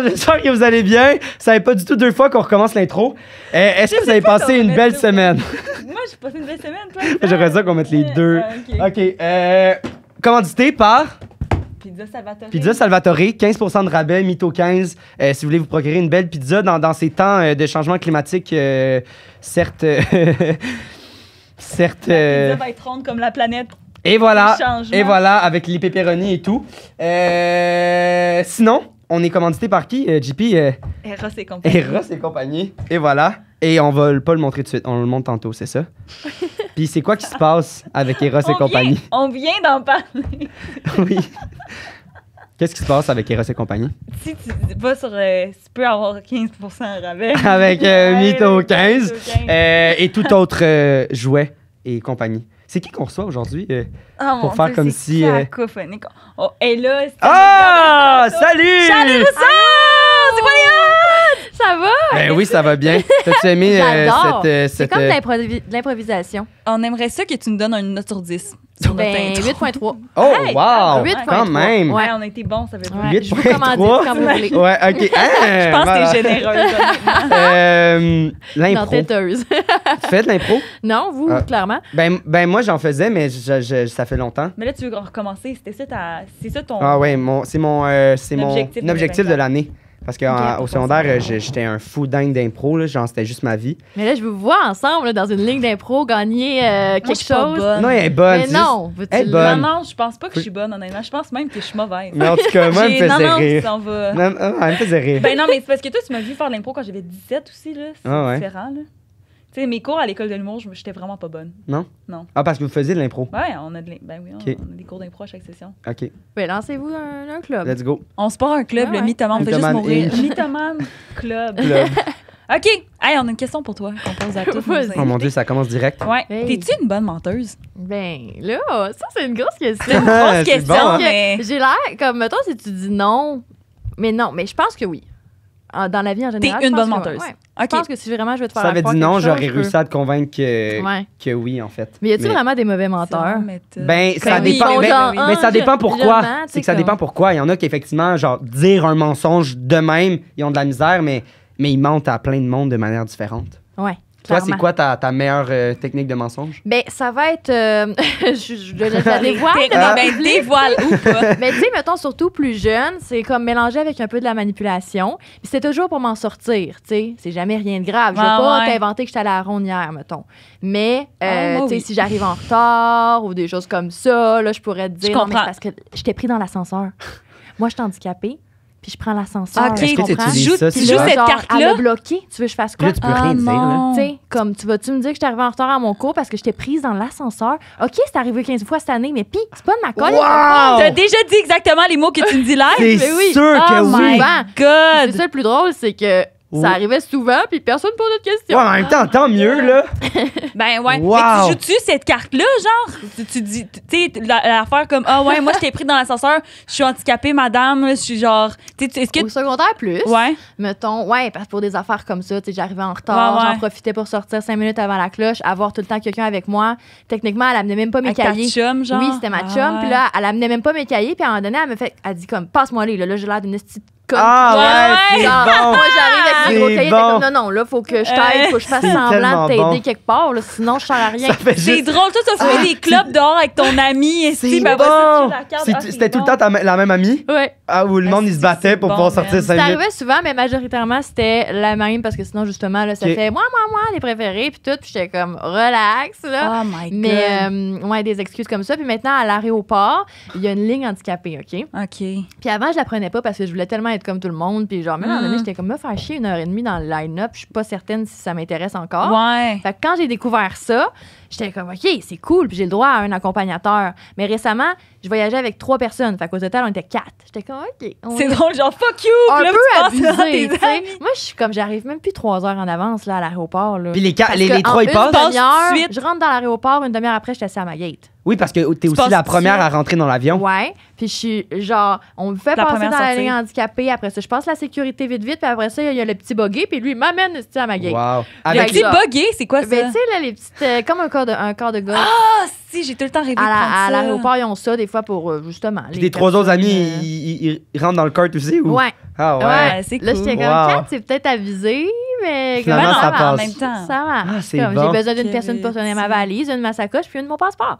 j'espère que vous allez bien. Ça n'est pas du tout deux fois qu'on recommence l'intro. Eh, est-ce que vous avez passé une belle semaine? Moi, j'ai passé une belle semaine, toi. J'aurais qu'on mette les deux. OK. Euh, commandité par... Pizza Salvatore. Pizza Salvatore, 15 de rabais, Mito 15. Euh, si vous voulez vous procurer une belle pizza dans, ces temps euh, de changement climatique, certes. certes. La pizza va être ronde comme la planète. Et voilà. Et voilà, avec les pépéronis et tout. sinon, on est commandité par qui, euh, JP? Euh? Eros et compagnie. Eros et compagnie. Et voilà. Et on va pas le montrer tout de suite. On le montre tantôt, c'est ça? Puis c'est quoi qui se passe avec Eros et compagnie? On vient d'en parler. oui. Qu'est-ce qui se passe avec Eros et compagnie? Si tu vas sur. Euh, tu peux avoir 15 rabais. avec Mytho 15. et tout autre jouet et compagnie. C'est qui qu'on reçoit aujourd'hui euh, ah, pour faire comme si. C'est Euh... Oh, et là, Ah! Oh, salut! Charlie Rousseau! C'est voyant! Ça va? Ben oui, ça va bien. T'as-tu aimé euh, cette. Euh, c'est comme euh, de l'improvisation. On aimerait ça que tu nous donnes un note sur 10. 8.3. Ben, oh, wow! Ouais, on a été bons, ça veut dire. 8.3. Je vous voulez. Ah, je pense t'es généreuse. euh, l'impro. Faites l'impro? Non, vous, ah. clairement. Ben, ben moi, j'en faisais, mais ça fait longtemps. Mais là, tu veux recommencer. C'était c'est ça ton... Ah ouais, c'est mon, c'est mon euh, objectif de l'année. Parce qu'au secondaire, euh, j'étais un fou dingue d'impro, genre c'était juste ma vie. Mais là, je vous voir ensemble dans une ligne d'impro gagner euh, quelque chose. Non, elle est bonne. Mais non, elle bonne. Non, non, je pense pas que je suis bonne, honnêtement. Je pense même que je suis mauvaise. Mais en tout cas, moi, elle me faisait rire. Non, non, elle me faisait rire. Ben non, mais parce que toi, tu m'as vu faire de l'impro quand j'avais 17 aussi, là. C'est ah différent, là. Tu mes cours à l'école de l'humour, j'étais vraiment pas bonne. Non? Non. Ah, parce que vous faisiez de l'impro? Ouais, on a, de ben oui, on, a des cours d'impro à chaque session. OK. lancez-vous un, club. Let's go. On se porte un club, le ouais. On fait juste mourir. Mythoman Club. club. OK. Hey, on a une question pour toi qu'on pose à tous. oh mon Dieu, ça commence direct. Ouais. T'es-tu une bonne menteuse? Ben là, ça, c'est une grosse question. C'est une grosse question. Hein. J'ai l'air comme, toi si tu dis non, mais non, mais je pense que oui dans la vie en général. T'es une bonne que- menteuse. Je pense que si vraiment je vais te faire Ça avait dit non, j'aurais réussi à te convaincre que, que oui, en fait. Mais y a t il vraiment des mauvais menteurs? Ben, ben, ça dépend. mais ben, ben, ça ah, dépend pourquoi. C'est que ça dépend pourquoi. Il y en a qui, effectivement, genre, dire un mensonge de même, ils ont de la misère, mais, mais ils mentent à plein de monde de manière différente. Ouais. Toi, c'est quoi ta, ta meilleure euh, technique de mensonge? Ben, ça va être. Euh, je, vais la mais dévoile ou pas. Mais tu sais, mettons, surtout plus jeune, c'est comme mélanger avec un peu de la manipulation. c'est toujours pour m'en sortir, tu sais. C'est jamais rien de grave. Je vais ah, pas t'inventer que j'étais à la ronde hier, mettons. Mais, ah, euh, tu sais, si j'arrive en retard ou des choses comme ça, là, je pourrais te dire. Je comprends. Non, parce que je t'ai pris dans l'ascenseur. Moi, je suis handicapée puis je prends l'ascenseur. OK, tu ça, tu joues cette carte-là? Tu veux que je fasse quoi? tu peux ah, rien dire, Tu sais, comme tu vas-tu me dire que j'étais arrivée en retard à mon cours parce que j'étais prise dans l'ascenseur? OK, c'est arrivé 15 fois cette année, mais pis, c'est pas de ma colle. Wow! T'as déjà dit exactement les mots que tu me dis là? C'est sûr que oh oui. C'est ça le plus drôle, c'est que ça arrivait souvent, puis personne pour notre de questions. Ouais, en même temps, tant mieux, ah. là. ben ouais. Mais tu joues-tu cette carte-là, genre? Tu, dis, tu sais, l'affaire comme, ah ouais, moi, je t'ai pris dans l'ascenseur, je suis handicapée, madame, je suis genre. Est-ce que... Au secondaire, plus. Ouais. Mettons, ouais, parce que pour des affaires comme ça, tu sais, j'arrivais en retard, j'en profitais pour sortir cinq minutes avant la cloche, avoir tout le temps quelqu'un avec moi. Techniquement, elle amenait même pas mes avec cahiers. chum, genre. Oui, c'était ma ah, chum, puis là, elle amenait même pas mes cahiers, puis à un moment donné, elle me fait, elle dit comme, passe-moi les, là, là j'ai l'air d'une petite comme ah ouais, Moi, j'arrive avec des gros cahiers. Bon. Comme, non, non, là, faut que je euh, t'aide, faut que je fasse semblant de t'aider quelque part, là, sinon, je sers à rien. C'est drôle, toi, t'as fait ah, des clubs dehors avec ton ami. Et si, ben, bon. Ah, c'était tout le temps ta, la même amie. Ouais. Ah, où le monde, il se battait pour pouvoir sortir sa vie. Ça arrivait souvent, mais majoritairement, c'était la même parce que sinon, justement, là, ça fait moi, moi, moi, les préférés, puis tout. Puis j'étais comme relax, là. Oh my God. Mais, euh, ouais, des excuses comme ça. Puis maintenant, à l'aéroport, il y a une ligne handicapée, OK? OK. Puis avant, je la prenais pas parce que je voulais tellement être comme tout le monde. Puis genre, même à un moment mm-hmm. j'étais comme, me faire chier une heure et demie dans le line-up. Je suis pas certaine si ça m'intéresse encore. Ouais. Fait quand j'ai découvert ça, J'étais comme, OK, c'est cool, puis j'ai le droit à un accompagnateur. Mais récemment, je voyageais avec trois personnes. Fait qu'au total, on était quatre. J'étais comme, OK. C'est drôle, genre, fuck you! Un peu tu abusé, Moi, je suis comme, j'arrive même plus trois heures en avance là, à l'aéroport. Puis les, quatre les, les trois, ils passent. heure je rentre dans l'aéroport, une demi-heure après, j'étais à ma gate. Oui, parce que t'es aussi la première à rentrer dans l'avion. Ouais. Puis je suis genre, on me fait passer dans la ligne handicapée. Après ça, je passe la sécurité vite, vite. Puis après ça, il y a le petit buggy, Puis lui, il m'amène à ma gate. Wow. le petit buggy, c'est quoi ben, ça? Ben, tu sais, là, les petites. Euh, comme un corps de gars Ah, si, j'ai tout le temps rêvé ça. À l'aéroport, ils ont ça des fois pour euh, justement. Puis tes trois autres amis, euh, ils, rentrent dans le cart aussi ou? Ouais. Ah ouais. c'est Là, j'étais comme, wow. c'est peut-être avisé, mais Finalement, ça, ça passe. En même temps. Ça va Ah, c'est J'ai besoin d'une personne pour tenir ma valise, une de ma sacoche, puis une de mon passeport.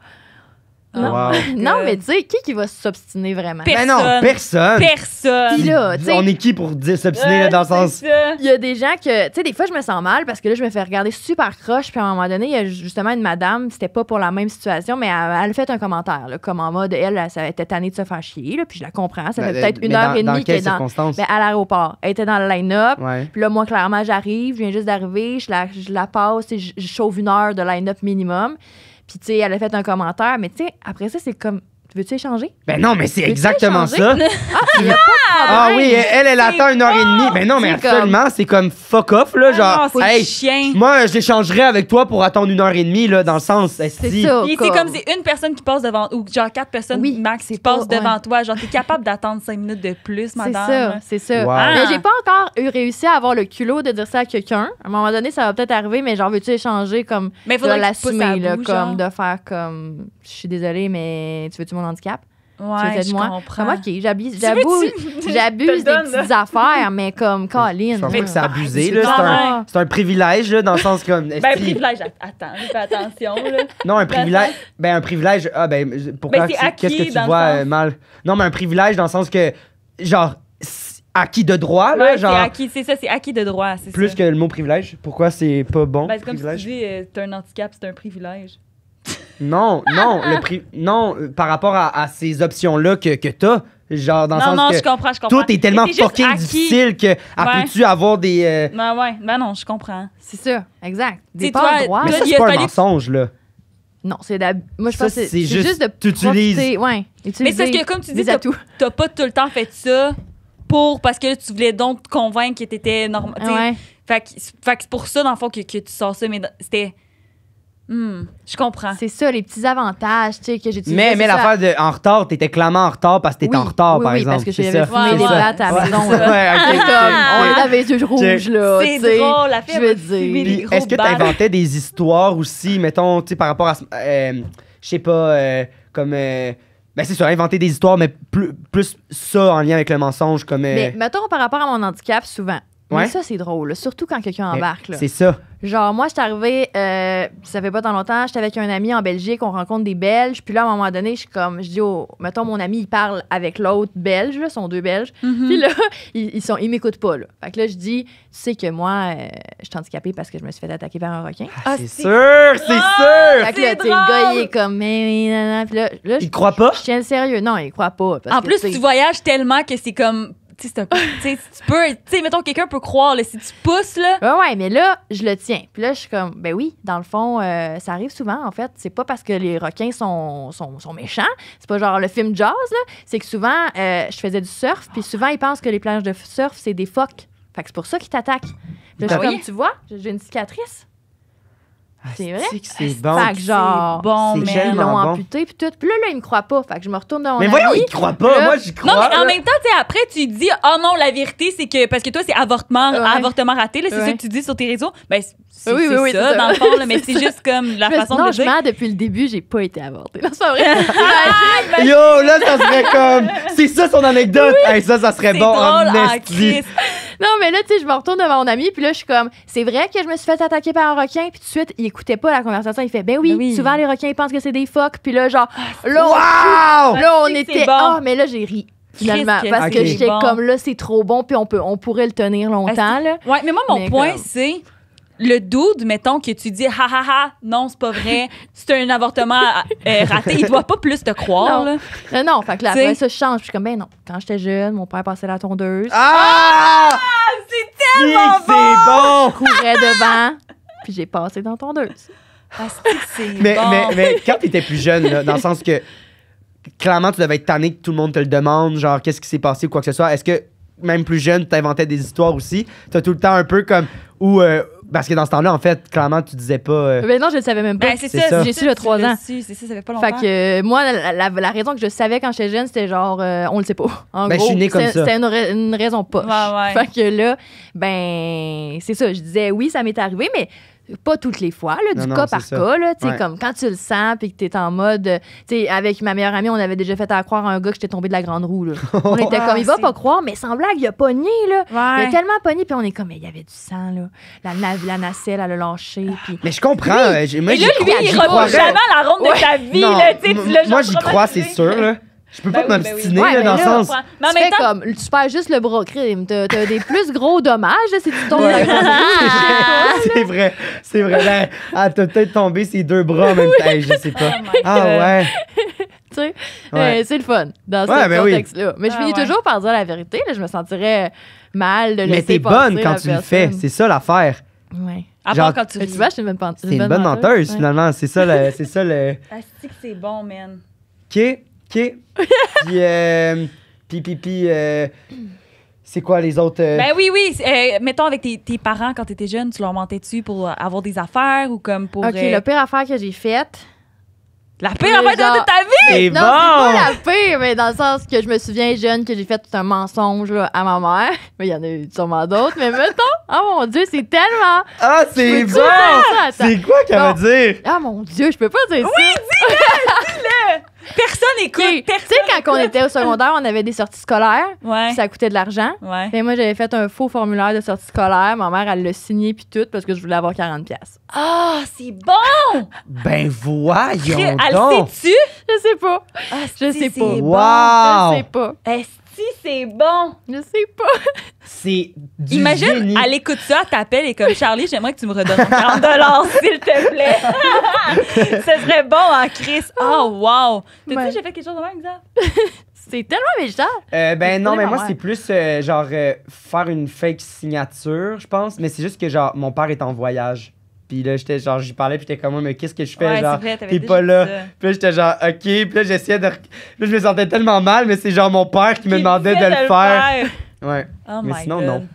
Non, mais tu sais, qui, qui va s'obstiner vraiment? Ben non, personne. Personne. là, On est qui pour s'obstiner là, dans le sens. il y a des gens que, tu sais, des fois, je me sens mal parce que là, je me fais regarder super croche. Puis à un moment donné, il y a justement une madame, c'était pas pour la même situation, mais elle, a fait un commentaire, le comme en mode, elle, ça elle était tannée de se faire chier, là, puis je la comprends. Ça ben, fait ben, peut-être une heure et demie qu'elle est dans. circonstances? Ben, à l'aéroport. Elle était dans le line-up. Puis là, moi, clairement, j'arrive, je viens juste d'arriver, je la, passe et je, je chauffe une heure de line-up minimum. Puis, tu sais, elle a fait un commentaire, mais tu sais, après ça, c'est comme Veux-tu échanger? Ben non, mais c'est exactement ça. ah, ah, ah oui, elle, elle attend une heure et demie. Ben non, mais actuellement, c'est comme fuck off, là. Ah genre, chien. moi, j'échangerai avec toi pour attendre une heure et demie, là, dans le sens. C'est ça. c'est comme si une personne qui passe devant, ou genre quatre personnes max qui passent devant toi. Genre, t'es capable d'attendre cinq minutes de plus, C'est ça, c'est ça. Mais j'ai pas encore eu réussi à avoir le culot de dire ça à quelqu'un. À un moment donné, ça va peut-être arriver, mais genre, veux-tu échanger comme Mais de comme de faire comme je suis désolée, mais tu veux handicap. Ouais, moi. Ben, moi, j'abuse, j'abuse, j'abuse des petites affaires, mais comme Colin. Je pense que c'est abusé. C'est un, privilège, là, dans le sens comme. Ben, un privilège, attends, fais attention. Là. Non, un privilège. Ben, un privilège. Ah, ben, pourquoi. Ben, qu'est-ce que tu vois mal? Non, mais un privilège dans le sens que, genre, acquis de droit, là, c'est ça, c'est acquis de droit, c'est Plus que le mot privilège, pourquoi c'est pas bon? Ben, c'est comme si tu dis, euh, un handicap, c'est un privilège. Non, ah, non, le ah. prix, non, par rapport à, ces options-là que, que t'as, genre dans non, le sens non, que je comprends, je comprends. tout est tellement fucking difficile que ouais. tu avoir des euh, ben ouais ben non je comprends c'est ça exact des pas droits mais ça c'est pas un mensonge là non c'est la... moi je pense que c'est juste, juste de utilises, ouais mais c'est que comme tu dis t'as pas tout le temps fait ça pour parce que tu voulais donc te convaincre que t'étais normal ouais. fait, que c'est pour ça dans le fond que, que tu sors ça mais c'était Hmm, je comprends. C'est ça, les petits avantages tu sais, que j'ai Mais, mais l'affaire de en retard, t'étais clairement en retard parce que t'étais en retard, oui, par oui, exemple. parce que j'avais fumé des blattes à la maison. on avait les yeux rouges, là. C'est drôle, la fille. Je dire. Est-ce que t'inventais des histoires aussi, mettons, tu sais, par rapport à. Euh, je sais pas, euh, comme. Euh, ben, c'est sûr inventer des histoires, mais plus, plus ça en lien avec le mensonge. comme... Euh, mais mettons par rapport à mon handicap, souvent. Ouais. Mais ça, c'est drôle, surtout quand quelqu'un embarque. C'est ça. Genre, moi, je suis arrivée, euh, ça fait pas tant longtemps, j'étais avec un ami en Belgique, on rencontre des Belges. Puis là, à un moment donné, je suis comme, je dis, oh, mettons, mon ami, il parle avec l'autre Belge, là, sont deux Belges. Mhm. Puis là, ils, ils, sont, ils m'écoutent pas, là. Fait que là, je dis, tu sais que moi, euh, je suis handicapée parce que je me suis fait attaquer par un requin. Ah, ah c'est sûr, c'est sûr! Fait que tu le gars, il est comme, mais, là, il croit pas? Je tiens le sérieux. Non, il croit pas. en plus, tu voyages tellement que c'est comme tu sais, tu peux. Tu sais, mettons, quelqu'un peut croire, si tu pousses, là. Ouais, ouais, mais là, je le tiens. Puis là, je suis comme, ben oui, dans le fond, euh, ça arrive souvent, en fait. C'est pas parce que les requins sont, sont, méchants. C'est pas genre le film jazz là. C'est que souvent, euh, je faisais du surf, puis souvent, ils pensent que les plages de surf, c'est des phoques. Fait que c'est pour ça qu'ils t'attaquent. Là, je ben comme, tu vois, j'ai une cicatrice. Ah, c'est vrai? C'est ah, bon. Fait que genre, bon, mais ils l'ont amputé, puis tout. Puis là, là, il me croit pas. Fait que je me retourne dans mon Mais voyons, il croit pas. Moi, j'y crois. Non, mais en même temps, tu sais, après, tu dis, oh non, la vérité, c'est que. Parce que toi, c'est avortement, avortement raté, là. C'est ce ça que tu dis sur tes réseaux. Ben, c'est oui, oui, ça, dans le fond, là, Mais c'est juste comme la façon non, de je depuis le début, j'ai pas été avortée. Non, c'est vrai. Ben Yo, là, ça serait comme. C'est ça son anecdote. ça, ça serait bon. Non, mais là, tu sais, je me retourne devant mon ami, puis là, je suis comme, c'est vrai que je me suis fait attaquer par un requin, puis tout de suite, il écoutait pas la conversation. Il fait, ben oui, ben souvent les requins, ils pensent que c'est des phoques, puis là, genre, ah, là, on, là, on était. Ah, mais là, j'ai ri finalement parce que j'étais comme là c'est trop bon puis on peut on pourrait le tenir longtemps là. Ouais, mais moi mon point c'est le doute, mettons, que tu dis, ha ha ha, non, c'est pas vrai, c'est un avortement euh, raté, il doit pas plus te croire. Non, là. non, fait que là, ça change. Je suis comme, ben non, quand j'étais jeune, mon père passait la tondeuse. Ah! ah c'est tellement bon! C'est bon! Je courais devant, puis j'ai passé dans tondeuse. Ah, que c'est mais, bon. mais, mais quand t'étais plus jeune, dans le sens que clairement, tu devais être tanné que tout le monde te le demande, genre qu'est-ce qui s'est passé ou quoi que ce soit. Est-ce que même plus jeune, tu inventais des histoires aussi? Tu as tout le temps un peu comme. Ou euh, parce que dans ce temps-là, en fait, clairement, tu disais pas. Euh, ben non, je le savais même pas. Ben, c'est ça, j'ai su le 3 ans. C'est ça, ça fait pas longtemps. que euh, moi, la, raison que je savais quand j'étais jeune, c'était genre, euh, on le sait pas. En ben, gros, je suis née comme ça. C'était une, raison pas Fait que là, ben, c'est ça. Je disais, oui, ça m'est arrivé, mais pas toutes les fois, là, du cas par cas. comme quand tu le sens et que tu es en mode. Avec ma meilleure amie, on avait déjà fait à croire à un gars que j'étais tombé de la grande roue. on était comme, il va pas croire, mais sans blague, il a pogné. Là. Il a tellement pogné, puis on est comme, il y avait du sang. Là. La, la nacelle, à le lâché. Ah. Pis... Mais je comprends. Euh, moi, et là, lui, il jamais à la ronde de ta vie. moi, j'y crois, c'est sûr. Je peux pas ben ben m'obstiner, ben dans le sens. tu fais temps... comme, tu perds juste le bras crime. T'as as des plus gros dommages, si tu tombes dans C'est vrai, c'est vrai. vrai. ah, t'as peut-être tombé ces deux bras en même temps, je sais pas. Oh ah ouais. Euh, ouais. Euh, c'est le fun dans ce contexte-là. Mais je ah, finis toujours par dire la vérité. Là, je me sentirais mal de le Mais t'es bonne quand tu le fais. C'est ça l'affaire. Ouais. Genre, quand tu, tu vois, je suis une bonne menteuse. C'est une bonne menteuse, finalement. C'est ça le. C'est ça le. c'est bon, man. OK. OK. puis, euh, puis, puis, euh, c'est quoi les autres. Euh? Ben oui, oui. Euh, mettons avec tes, tes parents quand t'étais jeune, tu leur mentais-tu pour avoir des affaires ou comme pour. Ok, la pire affaire que j'ai faite. La pire affaire de ta vie! Non, c'est pas la pire, mais dans le sens que je me souviens jeune que j'ai fait tout un mensonge à ma mère. Mais il y en a sûrement d'autres, mais mettons, oh mon Dieu, c'est tellement... Ah, c'est bon! C'est quoi qu'elle veut dire? Ah mon Dieu, je peux pas dire ça. Oui, dis-le! dis-le! Personne écoute. tu sais, quand on était au secondaire, on avait des sorties scolaires. Ça coûtait de l'argent. Ouais. moi, j'avais fait un faux formulaire de sortie scolaire. Ma mère, elle l'a signé puis tout parce que je voulais avoir 40$. Ah, oh, c'est bon! ben voyons. Elle sait-tu? Je sais pas. Ah, je sais pas. Bon. Wow! Je sais pas si c'est bon. Je sais pas. C'est du Imagine, à l'écoute ça, t'appelles et comme Charlie, j'aimerais que tu me redonnes 40 dollars, s'il te plaît. Ce serait bon en hein, Chris. Oh, oh. wow. T'as-tu j'ai fait quelque chose de même, ça? c'est tellement méchant. Euh, ben non, mais moi, c'est plus euh, genre euh, faire une fake signature, je pense. Mais c'est juste que genre, mon père est en voyage. Puis là, j'étais genre, j'y parlais, puis j'étais comme, mais qu'est-ce que je fais, genre, t'es pas là. Puis j'étais genre, ok, puis là, j'essayais de. Là, je me sentais tellement mal, mais c'est genre mon père qui, me demandait de, le faire. Ouais. Oh mais sinon, non.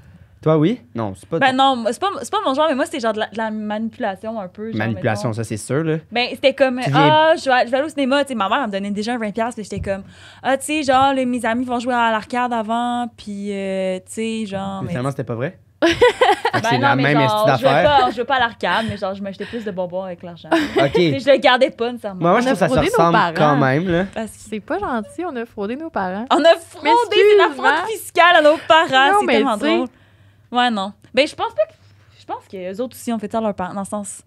Toi, oui? Non, c'est pas. Ben non, c'est pas, pas, mon genre, mais moi, c'était genre de la, manipulation un peu. manipulation, ça, c'est sûr, là. Ben, c'était comme, ah, je, vais, aller au cinéma. Tu sais, ma mère, elle me donnait déjà un 20$, et j'étais comme, ah, tu sais, genre, mes amis vont jouer à l'arcade avant, puis, euh, tu sais, genre. Mais, mais finalement, c'était pas vrai? Ben c'est la même je veux veux pas l'arcade, mais genre, je m'achetais plus de bonbons avec l'argent. OK. je le gardais pas nécessairement. Moi, moi je trouve que ça se ressemble quand même. Là. Parce que c'est pas gentil, on a fraudé nos parents. On a fraudé, la fraude fiscale à nos parents. C'est tellement drôle. Ouais, non. Ben, je pense pas que. Je pense que les autres aussi ont fait ça à leurs parents, dans le sens.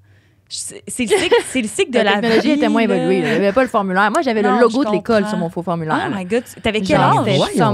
C'est le, cycle de la, la technologie était moins évoluée. Il n'y pas le formulaire. Moi, j'avais le logo de l'école sur mon faux formulaire. Oh my God. avais quel âge?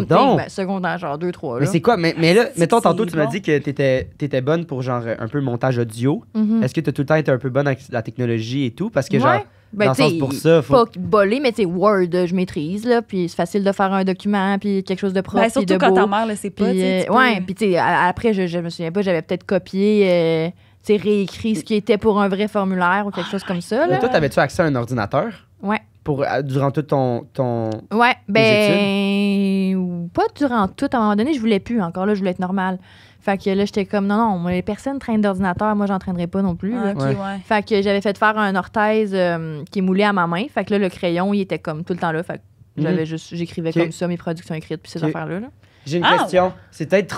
Ben, secondaire, genre 2, 3. Mais c'est quoi? Mais, là, mettons, tantôt, tu m'as dit que tu étais bonne pour genre un peu montage audio. Mm-hmm. Est-ce que tu as tout le temps été un peu bonne avec la technologie et tout? Parce que genre. Ben, dans le sens pour ça, faut... pas bolé, mais tu Word, je maîtrise, là, puis c'est facile de faire un document, puis quelque chose de propre, ben, surtout de quand ta mère, c'est pas, Oui, puis tu sais, euh, après, je, ne me souviens pas, j'avais peut-être copié... Euh, réécrit ce qui était pour un vrai formulaire ou quelque chose comme ça. Là. Toi, t'avais-tu accès à un ordinateur? Ouais. Pour, euh, durant tout ton, ton. Ouais, ben. Pas durant tout. À un moment donné, je voulais plus encore. Là, je voulais être normale. Fait que là, j'étais comme, non, non, les personnes traînent d'ordinateur, moi, j'en pas non plus. Ah, fait que j'avais fait faire un orthèse euh, qui est moulé à ma main. Fait que là, le crayon, il était comme tout le temps là. Fait que mhm. j'avais juste, j'écrivais comme ça mes productions écrites, puis ces affaires-là. là j'ai une ah, question. c'était C'est peut-être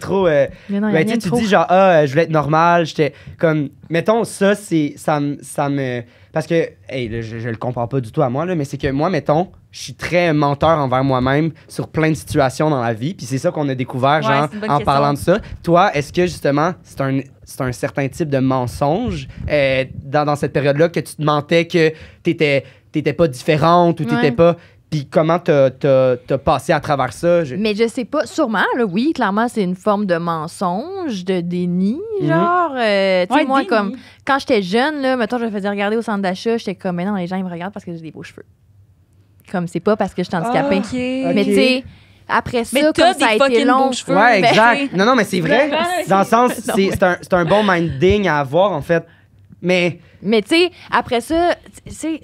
trop. trop. tu, dis genre, ah, euh, je voulais être normal. J'étais comme. Mettons, ça, c'est. Ça, ça me. Parce que, je, le comprends pas du tout à moi, là, mais c'est que moi, mettons, je suis très menteur envers moi-même sur plein de situations dans la vie. Puis c'est ça qu'on a découvert, genre, en parlant de ça. Toi, est-ce que justement, c'est un, certain type de mensonge euh, dans, cette période-là que tu te mentais que t'étais, t'étais pas différente ou t'étais pas. Puis comment t'as passé à travers ça? Mais je sais pas, sûrement, là, oui, clairement, c'est une forme de mensonge, de déni, mhm. genre. Euh, tu sais, moi, comme, quand j'étais jeune, là, mettons, je me faisais regarder au centre d'achat, j'étais comme, mais non, les gens, ils me regardent parce que j'ai des beaux cheveux. Comme, c'est pas parce que je suis handicapée. Ah, mais tu sais, après ça, comme ça a été long. Cheveux, ouais, ben, exact. Non, non, mais c'est vrai. Dans le sens, c'est un, un bon minding à avoir, en fait. Mais. Mais tu sais, après ça, tu sais,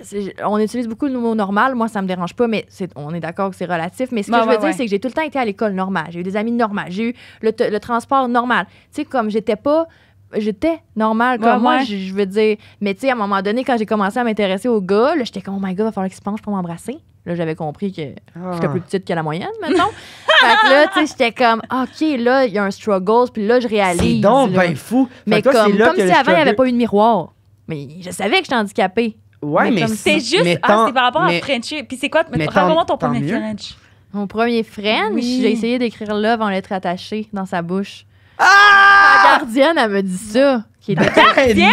on utilise beaucoup le mot normal. Moi, ça me dérange pas, mais on est d'accord que c'est relatif. Mais ce que je veux dire, c'est que j'ai tout le temps été à l'école normale. J'ai eu des amis normaux. J'ai eu le, transport normal. Tu sais, comme j'étais pas. J'étais normale comme moi, je veux dire. Mais tu sais, à un moment donné, quand j'ai commencé à m'intéresser aux gars, j'étais comme, oh my god, va falloir qu'il se penchent pour m'embrasser. Là, j'avais compris que j'étais ah. plus petite que la moyenne, maintenant. fait que là, tu sais, j'étais comme, OK, là, il y a un struggle, puis là, je réalise. C'est donc ben fou. Mais comme, comme si avant, il n'y avait pas eu de miroir. Mais je savais que j'étais handicapée. Ouais, mais, c'est juste. ah, c'est par rapport à Frenchie. Puis c'est quoi? raconte vraiment ton premier French. Mon premier French, j'ai essayé d'écrire love en lettres attachées dans sa bouche. Ah! La gardienne, elle me dit ça. Qui gardienne?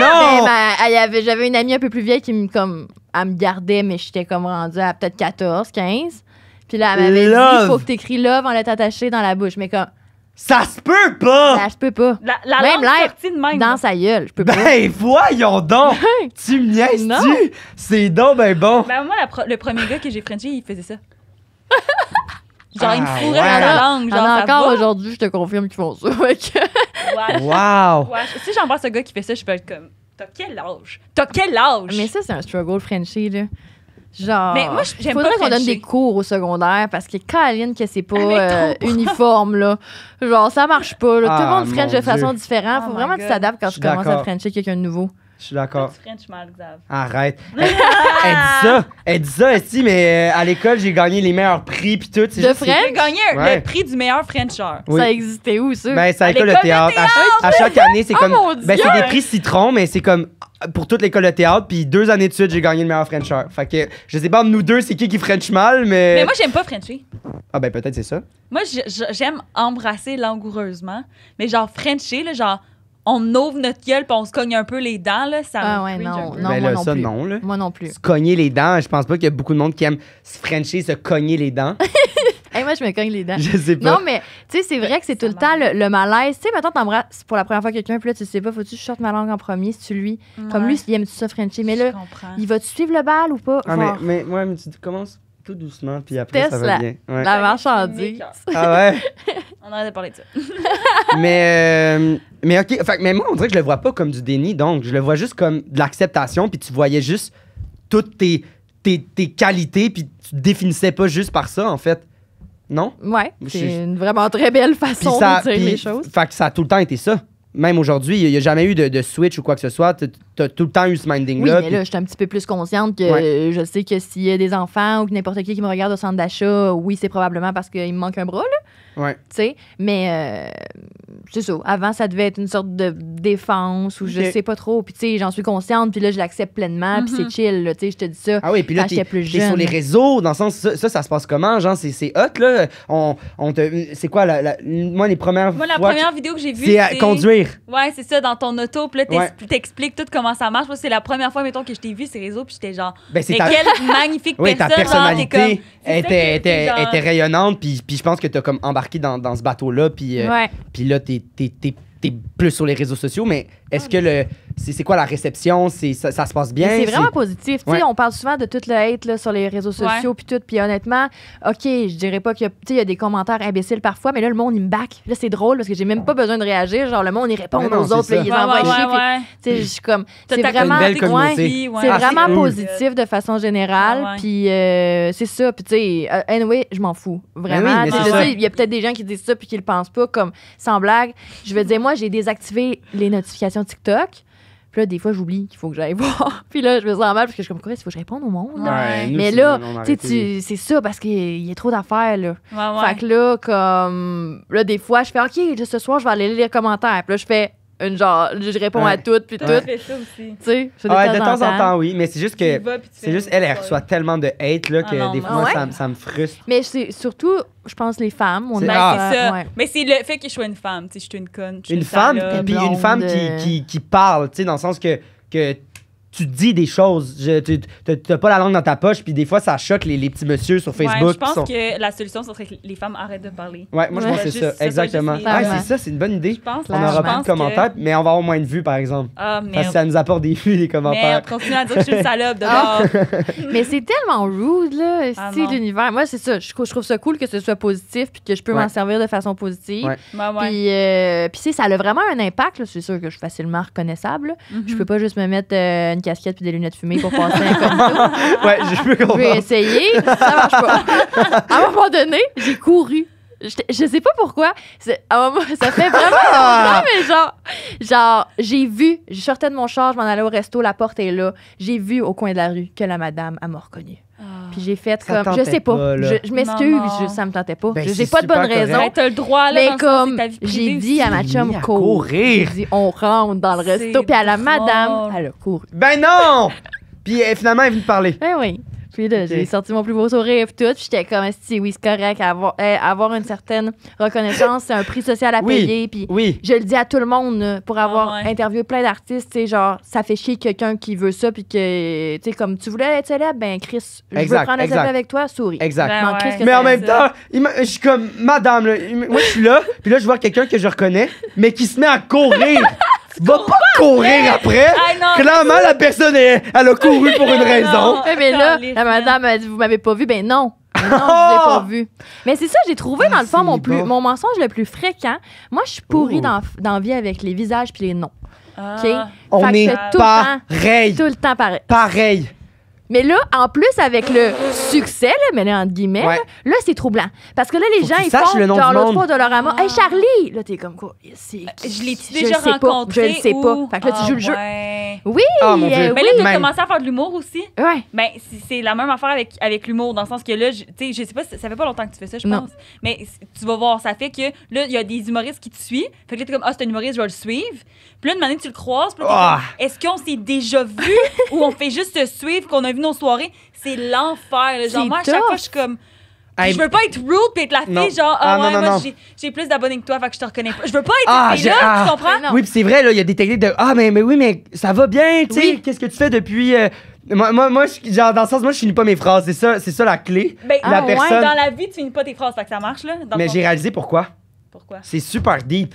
j'avais une amie un peu plus vieille qui me comme elle me gardait, mais j'étais comme rendue à peut-être 14, 15. Puis là, elle m'avait dit faut que t'écris love en lettre attaché dans la bouche. Mais comme. Ça se peut pas! Ça se peut pas. La, la même sortie de même. Dans sa gueule, je peux ben, pas. Ben voyons donc! tu me niaises-tu? C'est donc ben bon. Ben moi, le premier gars que j'ai frenché, il faisait ça. genre, il me ah, fourrait dans la langue. Genre, ai encore aujourd'hui, je te confirme qu'ils font ça. wow! wow. Si j'embrasse ce gars qui fait ça, je peux être comme... T'as quel âge? T'as quel âge? Mais ça, c'est un struggle, Frenchie, là. Genre, mais moi, j'aime faudrait qu'on donne des cours au secondaire parce que Caroline que c'est pas euh, uniforme là, genre ça marche pas tout le ah, monde French de façon différente. Faut oh vraiment que tu t'adaptes quand tu commences à Frencher quelqu'un de nouveau. Je suis d'accord. French mal, Arrête. elle, dit ça. Elle dit ça, aussi, mais euh, à l'école, j'ai gagné les meilleurs prix puis tout. De French? gagné le prix du meilleur french Ça existait où, ça? Ben, c'est à l'école de théâtre. chaque année, c'est oh comme. Ben, c'est des prix citron, mais c'est comme euh, pour toute l'école de théâtre. Puis deux années de suite, j'ai gagné le meilleur french Fait que je sais pas, nous deux, c'est qui qui French mal, mais. Mais moi, j'aime pas Frencher. Ah, ben, peut-être c'est ça. Moi, j'aime embrasser langoureusement. Mais genre, Frencher, là, genre on ouvre notre gueule puis on se cogne un peu les dents, là, ça ah, ouais, non, non, ben moi non ça, plus. non, là. Moi non plus. Se cogner les dents, je pense pas qu'il y a beaucoup de monde qui aime se frencher, se cogner les dents. hey, eh, moi, je me cogne les dents. Je sais pas. Non, mais tu sais, c'est vrai que c'est tout le temps le, malaise. Tu sais, maintenant, t'embrasses pour la première fois quelqu'un, puis là, tu sais pas, faut-tu que je sorte ma langue en premier, si tu lui. Comme lui, il aime-tu ça frencher. Mais là, il va-tu suivre le bal ou pas? Ah, mais, mais, ouais, mais tu commences tout doucement, puis après, ça va bien. La marchandise. Ah ouais? On arrête de parler de ça. mais. Euh, mais ok, mais moi, on dirait que je le vois pas comme du déni, donc je le vois juste comme de l'acceptation, puis tu voyais juste toutes tes, tes, tes qualités, puis tu te définissais pas juste par ça, en fait. Non? Ouais, c'est une vraiment très belle façon de dire les choses. ça a tout le temps été ça. Même aujourd'hui, il n'y a jamais eu de, switch ou quoi que ce soit. Tu as tout le temps eu ce minding-là. mais là, je suis un petit peu plus consciente que je sais que s'il y a des enfants ou n'importe qui qui me regarde au centre d'achat, oui, c'est probablement parce qu'il me manque un bras, là. Ouais. Tu sais, mais euh, c'est ça. Avant, ça devait être une sorte de défense ou je sais pas trop. Puis tu sais, j'en suis consciente, puis là, je l'accepte pleinement, puis c'est mhm. chill. Tu sais, je te dis ça. Ah oui, puis là, t'es sur les réseaux, dans le sens, ça, ça, se passe comment? Genre, c'est hot, là. On, on te, c'est quoi, la, moi, les premières. Moi, la première que, vidéo que j'ai vue. C'est conduire. Ouais, c'est ça, dans ton auto, puis là, t'expliques tout comment ça marche. Moi, c'est la première fois, mettons, que je t'ai vu ces réseaux, puis j'étais genre. Ben, mais quelle magnifique oui, personnalité. Elle était, rayonnante, puis, je pense que t'as comme embarqué dans, ce bateau-là, puis, euh, puis là, t'es, plus sur les réseaux sociaux, mais est-ce ah, que le c'est quoi la réception, c'est ça, se passe bien. C'est vraiment positif. On parle souvent de tout le hate sur les réseaux sociaux, puis tout. Puis honnêtement, OK, je dirais pas qu'il y, a des commentaires imbéciles parfois, mais là, le monde, me back. Là, c'est drôle parce que j'ai même pas besoin de réagir. Genre, le monde, y répond aux autres, comme. Ah, c'est vraiment, positif de façon générale. Puis, euh, c'est ça. Puis, tu euh, je m'en fous. Ben vraiment. Il y a peut-être des gens qui disent ça puis qui le pensent pas, comme sans blague. Je veux dire, moi, j'ai désactivé les notifications TikTok là, des fois, j'oublie qu'il faut que j'aille voir. puis là, je me sens mal parce que je suis comme, quoi, il faut que je réponde au monde. mais là, tu c'est ça parce qu'il y a trop d'affaires. Là. Fait que là, comme, là, des fois, je fais, OK, ce soir, je vais aller lire les commentaires. Puis là, je fais, une genre, je réponds à toutes, puis tout. Tu ça aussi. Tu sais, de, temps, en temps, oui, mais c'est juste que. C'est juste, elle, elle reçoit tellement de hate là, ah, que des fois, ça ça, ça, me frustre. Mais c'est surtout, je pense, les femmes. On c'est ça. Mais c'est le fait que je sois une femme, tu sais, je suis une conne. Une, une, femme, puis une femme qui, qui, qui parle, tu sais, dans le sens que. que tu dis des choses. tu n'as pas la langue dans ta poche, puis des fois, ça choque les, les petits messieurs sur Facebook. Ouais, je pense que la solution, ce serait que les femmes arrêtent de parler. Oui, moi, je pense que c'est ça. Exactement. ah, c'est ça, c'est une bonne idée. pense, on aura plus de commentaires, mais on va avoir moins de vues, par exemple. Ah, merde. Parce que ça nous apporte des vues, les commentaires. Merde, continue à dire que je suis une salope dehors. Ah. mais c'est tellement rude, là, ah, l'univers. Moi, c'est ça. Je, trouve ça cool que ce soit positif, puis que je peux m'en servir de façon positive. Puis, euh, puis ça a vraiment un impact. C'est sûr que je suis facilement reconnaissable. Mm-hmm. Je peux pas juste me mettre euh, une casquette puis des lunettes fumées pour passer un ouais, je peux comprendre. J'ai essayer, ça marche pas. à un moment donné, j'ai couru. Je, je, sais pas pourquoi. ça fait vraiment ah! longtemps, mais genre, genre j'ai vu, je sortais de mon char, je m'en allais au resto, la porte est là. J'ai vu au coin de la rue que la madame a m'a reconnue. Puis j'ai fait comme, je sais pas, je, m'excuse, ça me tentait pas. Ben, j'ai pas de bonne raison. Ben, le droit, là, mais comme j'ai dit à ma chum, J'ai dit, on rentre dans le resto. Puis à la madame, elle a couru. Ben non! Puis finalement, elle est venue parler. Ben oui puis j'ai sorti mon plus beau sourire et tout. J'étais comme, si oui, c'est correct, avoir, eh, avoir une certaine reconnaissance, c'est un prix social à payer. Puis je le dis à tout le monde pour ah avoir interviewé plein d'artistes, tu sais, genre, ça fait chier quelqu'un qui veut ça, puis que, tu sais, comme tu voulais être célèbre, ben Chris, je veux prendre la avec toi, souris. Exact. Ben mais en même temps, je suis comme, madame, moi je suis là, puis là, je vois quelqu'un que je reconnais, mais qui se met à courir. Va pas courir après. Ah, Clairement, la personne, elle a couru pour une raison. Eh, mais là, la hein. madame a dit, vous m'avez pas vu. Ben non. Ben non, je pas vu. Mais c'est ça, j'ai trouvé ah, dans le fond mon, mensonge le plus fréquent. Hein. Moi, je suis pourrie oh. dans, dans vie avec les visages puis les noms. Ah. OK? On fait est tout le pareil. Tout le temps pareil. Pareil. Mais là, en plus, avec le succès, là, mais là, entre guillemets, là, c'est troublant. Parce que là, les gens, ils font le nom l'autre part de leur amour, « Hey, Charlie! Là, t'es comme quoi? Euh, je lai déjà Je ne sais pas. Fait que là, tu ah, joues le jeu. Ah, euh, oui! Mais là, tu t'as commencé à faire de l'humour aussi. Ouais. Ben, c'est- la même affaire avec, avec l'humour, dans le sens que là, tu sais, je sais pas, ça fait pas longtemps que tu fais ça, je pense. Mais tu vas voir, ça fait que là, il y a des humoristes qui te suivent. Fait que là, t'es comme, ah, c'est un humoriste, je vais le suivre. Puis là, une manière, tu le croises. Ah. est-ce qu'on s'est déjà vu ou on fait juste se suivre qu'on a vu nos soirées, c'est l'enfer. Genre, moi, à chaque fois, je suis comme. je veux pas être rude et être la fille genre ah, ah ouais j'ai plus d'abonnés que toi fait que je te reconnais pas. Je veux pas être ah, là, ah. tu comprends Oui, c'est vrai là, il y a des techniques de ah mais mais oui mais ça va bien, tu sais, qu'est-ce que tu fais depuis euh, moi, moi, genre, dans le sens, moi, je finis pas mes phrases. C'est ça, c'est ça la clé. Ben, la personne... dans la vie, tu finis pas tes phrases, fait que ça marche, là. mais j'ai réalisé pourquoi. Pourquoi? C'est super deep.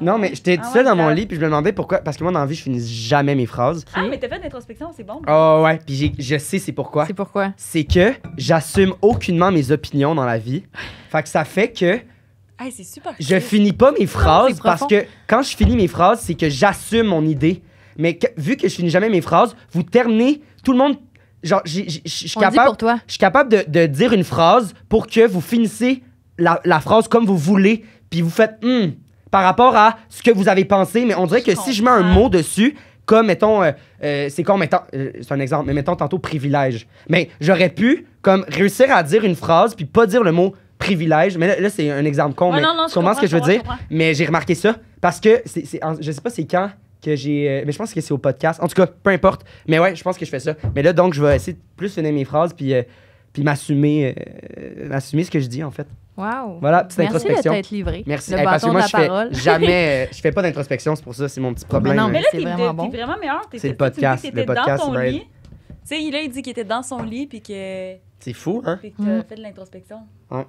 Non, mais j'étais ah seul dans mon lit, puis je me demandais pourquoi. Parce que moi, dans la vie, je finis jamais mes phrases. Ah, mais t'as fait de l'introspection, c'est bon. Oh, ouais, puis je sais c'est pourquoi. C'est pourquoi? C'est que j'assume aucunement mes opinions dans la vie. Fait que ça fait que Ah c'est super. je finis pas mes phrases parce que quand je finis mes phrases, c'est que j'assume mon idée. Mais vu que je finis jamais mes phrases, vous terminez, tout le monde. Genre, je suis pour toi. je suis capable de, dire une phrase pour que vous finissez la, phrase comme vous voulez, puis vous faites hmm, par rapport à ce que vous avez pensé, mais on dirait que si je mets un mot dessus, comme mettons, euh, euh, c'est comme mettons, euh, c'est un exemple, mais mettons tantôt privilège. Mais j'aurais pu comme réussir à dire une phrase puis pas dire le mot privilège. Mais là, c'est un exemple con. mais ce que je veux dire. mais j'ai remarqué ça parce que c'est, je sais pas c'est quand que j'ai, mais je pense que c'est au podcast. En tout cas, peu importe. Mais ouais, je pense que je fais ça. Mais là, donc, je vais essayer de plus finir mes phrases puis puis euh, m'assumer ce que je dis, en fait. Wow. Voilà, petite introspection. Merci de livré. Merci. Le hey, parce que moi, je parole. jamais, euh, je fais pas d'introspection, c'est pour ça, c'est mon petit problème. non, mais là, t'es vraiment, bon. vraiment meilleur. Es, c'est le podcast. Le podcast, dans ton Tu sais, là, il dit qu'il était dans son lit, puis que... C'est fou, hein? Puis que t'as mm-hmm. fait de l'introspection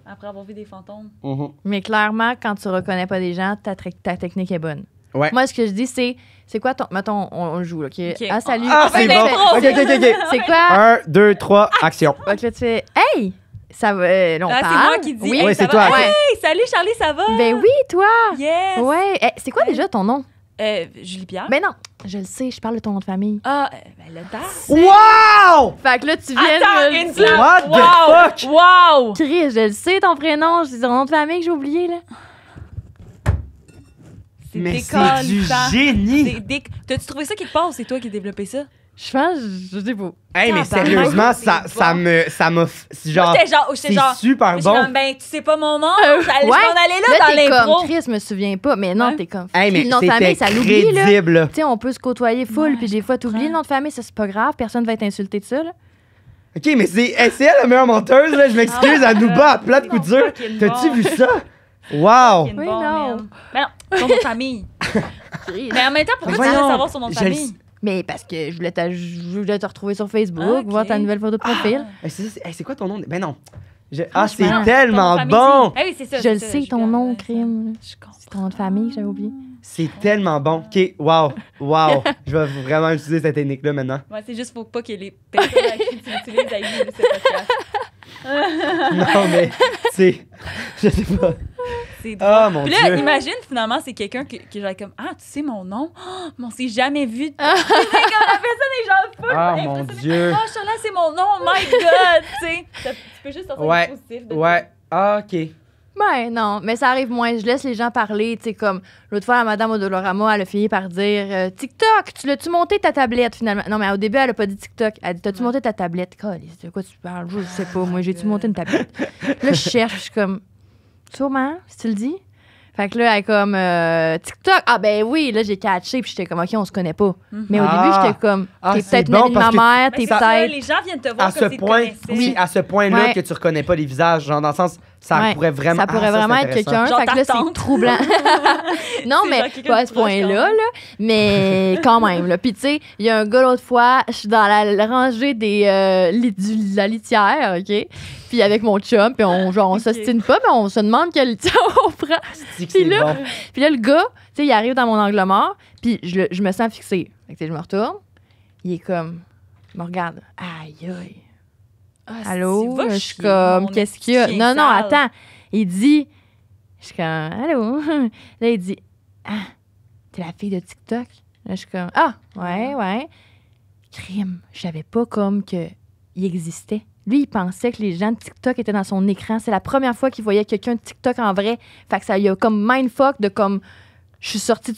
après avoir vu des fantômes. Mm-hmm. Mais clairement, quand tu reconnais pas des gens, ta, ta technique est bonne. Moi, ce que je dis, c'est. C'est quoi ton. Mettons, on, joue, OK? Ah, salut. Ah, c'est bon. OK, OK, OK. C'est quoi? Un, deux, trois, action. que là, tu fais. Hey! Ça va. Euh, là, ah, C'est moi qui dis. Oui, c'est toi. Hey, salut, Charlie, ça va? Ben oui, toi. Yes. Ouais. Eh, c'est quoi déjà ton nom? Euh, Julie Pierre. Ben non, je le sais, je parle de ton nom de famille. Ah, euh, ben le temps. Wow! Fait que là, tu viens Attends, de. What wow! the Wow! Chris, je le sais ton prénom, c'est ton nom de famille que j'ai oublié, là. Mais c'est du génie! T'as-tu trouvé ça quelque part ou c'est toi qui as développé ça? Je pense, je sais pas. Hey, mais sérieusement, ça, ça me. Ça m'a. Genre. C'est super bon. ben, tu sais pas mon nom. Euh, j'allais m'en aller là, dans l'impro. comme Chris, me souviens pas. Mais non, t'es comme. Hey, mais tu crédible! famille, ça l'oublie. Tu sais, on peut se côtoyer full, puis des fois, t'oublies le nom de famille, ça, c'est pas grave. Personne va être insulté de ça, là. OK, mais eh, c'est elle la meilleure menteuse, là. Je m'excuse, ah. elle nous bat à plat de coup dur. T'as-tu vu ça? Wow! Oui, non. Mais ben, non, nom famille. mais en même temps, pourquoi tu voulais savoir son nom de famille? Mais parce que je voulais te, je voulais te retrouver sur Facebook, ah, voir ta nouvelle photo de profil. Ah. Eh, eh, c'est, quoi ton nom? Ben non. Ah, c'est tellement bon! je le sais, ton nom, crime. C'est ton nom de famille j'avais oublié. C'est tellement bon. OK, wow, wow. Je vais vraiment utiliser cette technique-là maintenant. Ouais, c'est juste pour pas que les personnes à qui tu l'utilises aient ce non, mais, c'est... sais, je sais pas. C'est ah, drôle. Oh, mon Puis là, imagine, finalement, c'est quelqu'un qui que j'aurais comme, ah, tu sais mon nom? mais on s'est jamais vu. sais, comme la personne est genre full Ah, mon Dieu. Oh, ah, Charlotte, c'est mon nom, oh my God, tu sais. Tu peux juste sortir ouais. du positif. De ouais, ah, OK. Ben non, mais ça arrive moins. Je laisse les gens parler. Tu sais, comme l'autre fois, la Madame Odolorama, elle a fini par dire euh, TikTok, tu l'as-tu monté ta tablette finalement Non, mais au début, elle a pas dit TikTok. Elle a dit T'as-tu monté ta tablette De quoi tu parles Je sais pas. Moi, j'ai-tu monté une tablette Là, je cherche, je suis comme Sûrement, si tu le dis. Fait que là, elle est comme euh, TikTok. Ah ben oui, là j'ai catché puis j'étais comme OK, on se connaît pas. Mm-hmm. Mais au début, ah. j'étais comme ah, t'es peut-être bon, une ma mère, t'es peut-être les gens viennent te voir à comme ce point, oui, à ce point-là que tu reconnais pas les visages, genre dans le sens ça pourrait vraiment ça pourrait ah, vraiment être quelqu'un fait que là c'est troublant non mais pas à ce point là, là mais quand même là puis tu sais il y a un gars l'autre fois je suis dans la, rangée des euh, la litière ok puis avec mon chum puis on genre on s'ostine pas mais on se demande quel litière on prend puis là, puis le gars tu sais il arrive dans mon angle mort puis je, je, me sens fixée tu sais je me retourne il est comme me regarde aïe aïe ah, allô? Je suis comme, qu'est-ce qu'il Non, non, attends. Il dit, je suis comme, allô? Là, il dit, ah, t'es la fille de TikTok? Là, je suis comme, ah, ouais, ouais. Crime, je savais pas comme que il existait. Lui, il pensait que les gens de TikTok étaient dans son écran. C'est la première fois qu'il voyait quelqu'un de TikTok en vrai. Fait que ça y a comme mindfuck de comme je suis sortie de,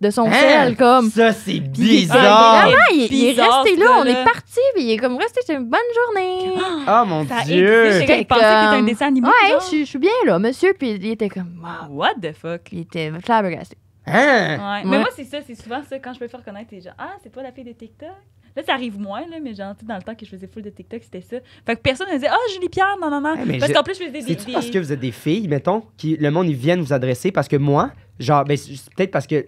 de son hein? sel, comme. Ça, c'est bizarre. il, est resté là, on est parti, il est comme resté, c'est une bonne journée. Oh mon Dieu! J'ai un dessin animé. Ouais, je, suis bien là, monsieur, puis il était comme. What the fuck? Il était flabbergasté. Hein? Mais moi, c'est ça, c'est souvent ça, quand je peux faire connaître les gens. Ah, c'est toi la fille de TikTok? Là, ça arrive moins, là, mais genre, dans le temps que je faisais full de TikTok, c'était ça. Fait que personne ne disait Ah, oh, Julie Pierre, non, non, non. Eh, parce qu'en plus, je faisais des. des... parce que vous êtes des filles, mettons, qui le monde, ils viennent vous adresser parce que moi, genre, ben, peut-être parce que.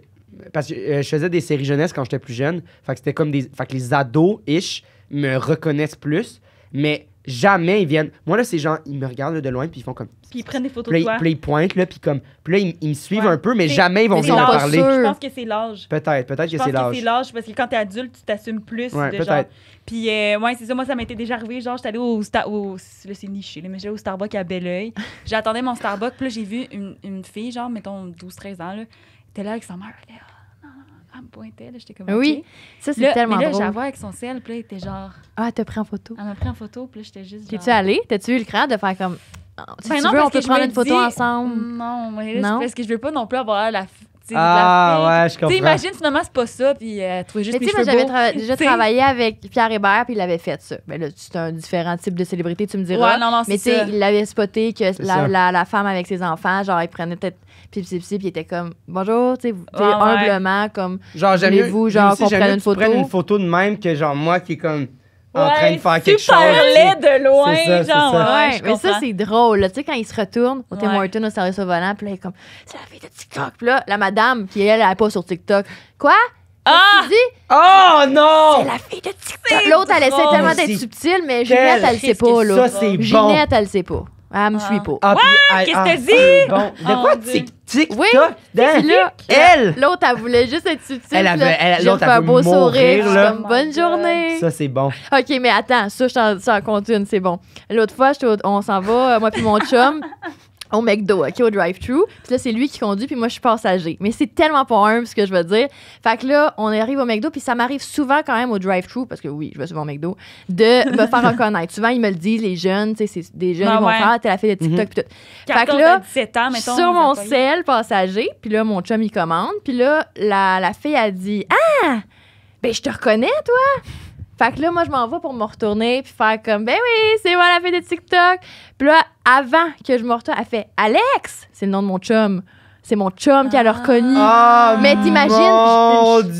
Parce que euh, je faisais des séries jeunesse quand j'étais plus jeune. Fait que c'était comme des. Fait que les ados-ish me reconnaissent plus. Mais jamais ils viennent. Moi, là, ces gens, ils me regardent de loin, puis ils font comme. Puis ils prennent des photos de toi. Puis ils pointent, là, puis comme. Puis là, ils, me suivent un peu, mais, jamais ils vont venir me parler. Je pense que c'est l'âge. Peut-être, peut-être que c'est l'âge. Je pense que c'est l'âge, parce que quand t'es adulte, tu t'assumes plus. Ouais, de genre. Puis, euh, ouais, c'est ça, moi, ça m'était déjà arrivé. Genre, j'étais allée au. Star... au... Là, c'est niché, mais j'étais au Starbucks à Belleuil. J'attendais mon Starbucks, puis là, j'ai vu une, une, fille, genre, mettons, 12-13 ans, là, était là avec sa mère. Là, elle ah, me pointait. Là, j'étais comme. Oui, ça, c'est tellement mais là, drôle. Là, avec son ciel, puis là, il était genre. Ah, elle t'a pris en photo. Elle m'a pris en photo, puis là, j'étais juste. T'es-tu genre... allée? T'as-tu eu le cran de faire comme. Ah, ben si tu veux, on peut prendre une photo ensemble. Non, mais non? parce que je veux pas non plus avoir la. ah, ouais, je comprends. T'imagines finalement, c'est pas ça, puis euh, trouvait juste mais mes sais, j'avais déjà travaillé avec Pierre Hébert, puis il avait fait ça. Mais ben là, c'est un différent type de célébrité, tu me diras. Ouais, non, non, mais tu sais, il avait spoté que la, la, femme avec ses enfants, genre, il prenait peut-être puis puis il était comme bonjour, tu sais, ah, humblement, comme. Genre, vous, genre, qu'on prenne une photo. prenne une photo de même que, genre, moi qui est comme. En train de faire quelque chose. Tu parlais de loin, genre. Ouais, mais ça, c'est drôle. Tu sais, quand il se retourne, au Tim Horton, au service au volant, puis là, il est comme, c'est la fille de TikTok. Puis là, la madame, qui elle, elle n'est pas sur TikTok. Quoi? Ah! Dis, oh non! C'est la fille de TikTok. L'autre, elle essaie tellement d'être subtile, mais Juliette, elle le sait pas. Là. Ça, c'est bon. Juliette, elle le sait pas. Ah, me suis pas. Ah, ah, Qu'est-ce que ah. t'as dit? de oh, quoi TikTok? Oui, elle! L'autre, elle voulait juste être subtile. Elle avait, un beau sourire. bonne oh, journée. Ça, c'est bon. OK, mais attends, ça, je t'en compte une, c'est bon. L'autre fois, on s'en va, euh, moi puis mon chum. au McDo, au drive-thru. Puis là, c'est lui qui conduit, puis moi, je suis passager. Mais c'est tellement pas humble, ce que je veux dire. Fait que là, on arrive au McDo, puis ça m'arrive souvent quand même au drive-thru, parce que oui, je vais souvent au McDo, de me faire reconnaître. Souvent, ils me le disent, les jeunes, tu sais, c'est des jeunes ben ils vont faire, t'es la fille de TikTok, mhm. puis tout. fait que là, sur mon sel passager, puis là, mon chum, il commande, puis là, la, la fille a dit Ah, ben, je te reconnais, toi. Fait que là, moi, je m'en vais pour me retourner puis faire comme, ben oui, c'est moi la fille de TikTok. Puis là, avant que je me retourne, elle fait Alex, c'est le nom de mon chum. C'est mon chum qui a ah. reconnu. Ah, mais t'imagines.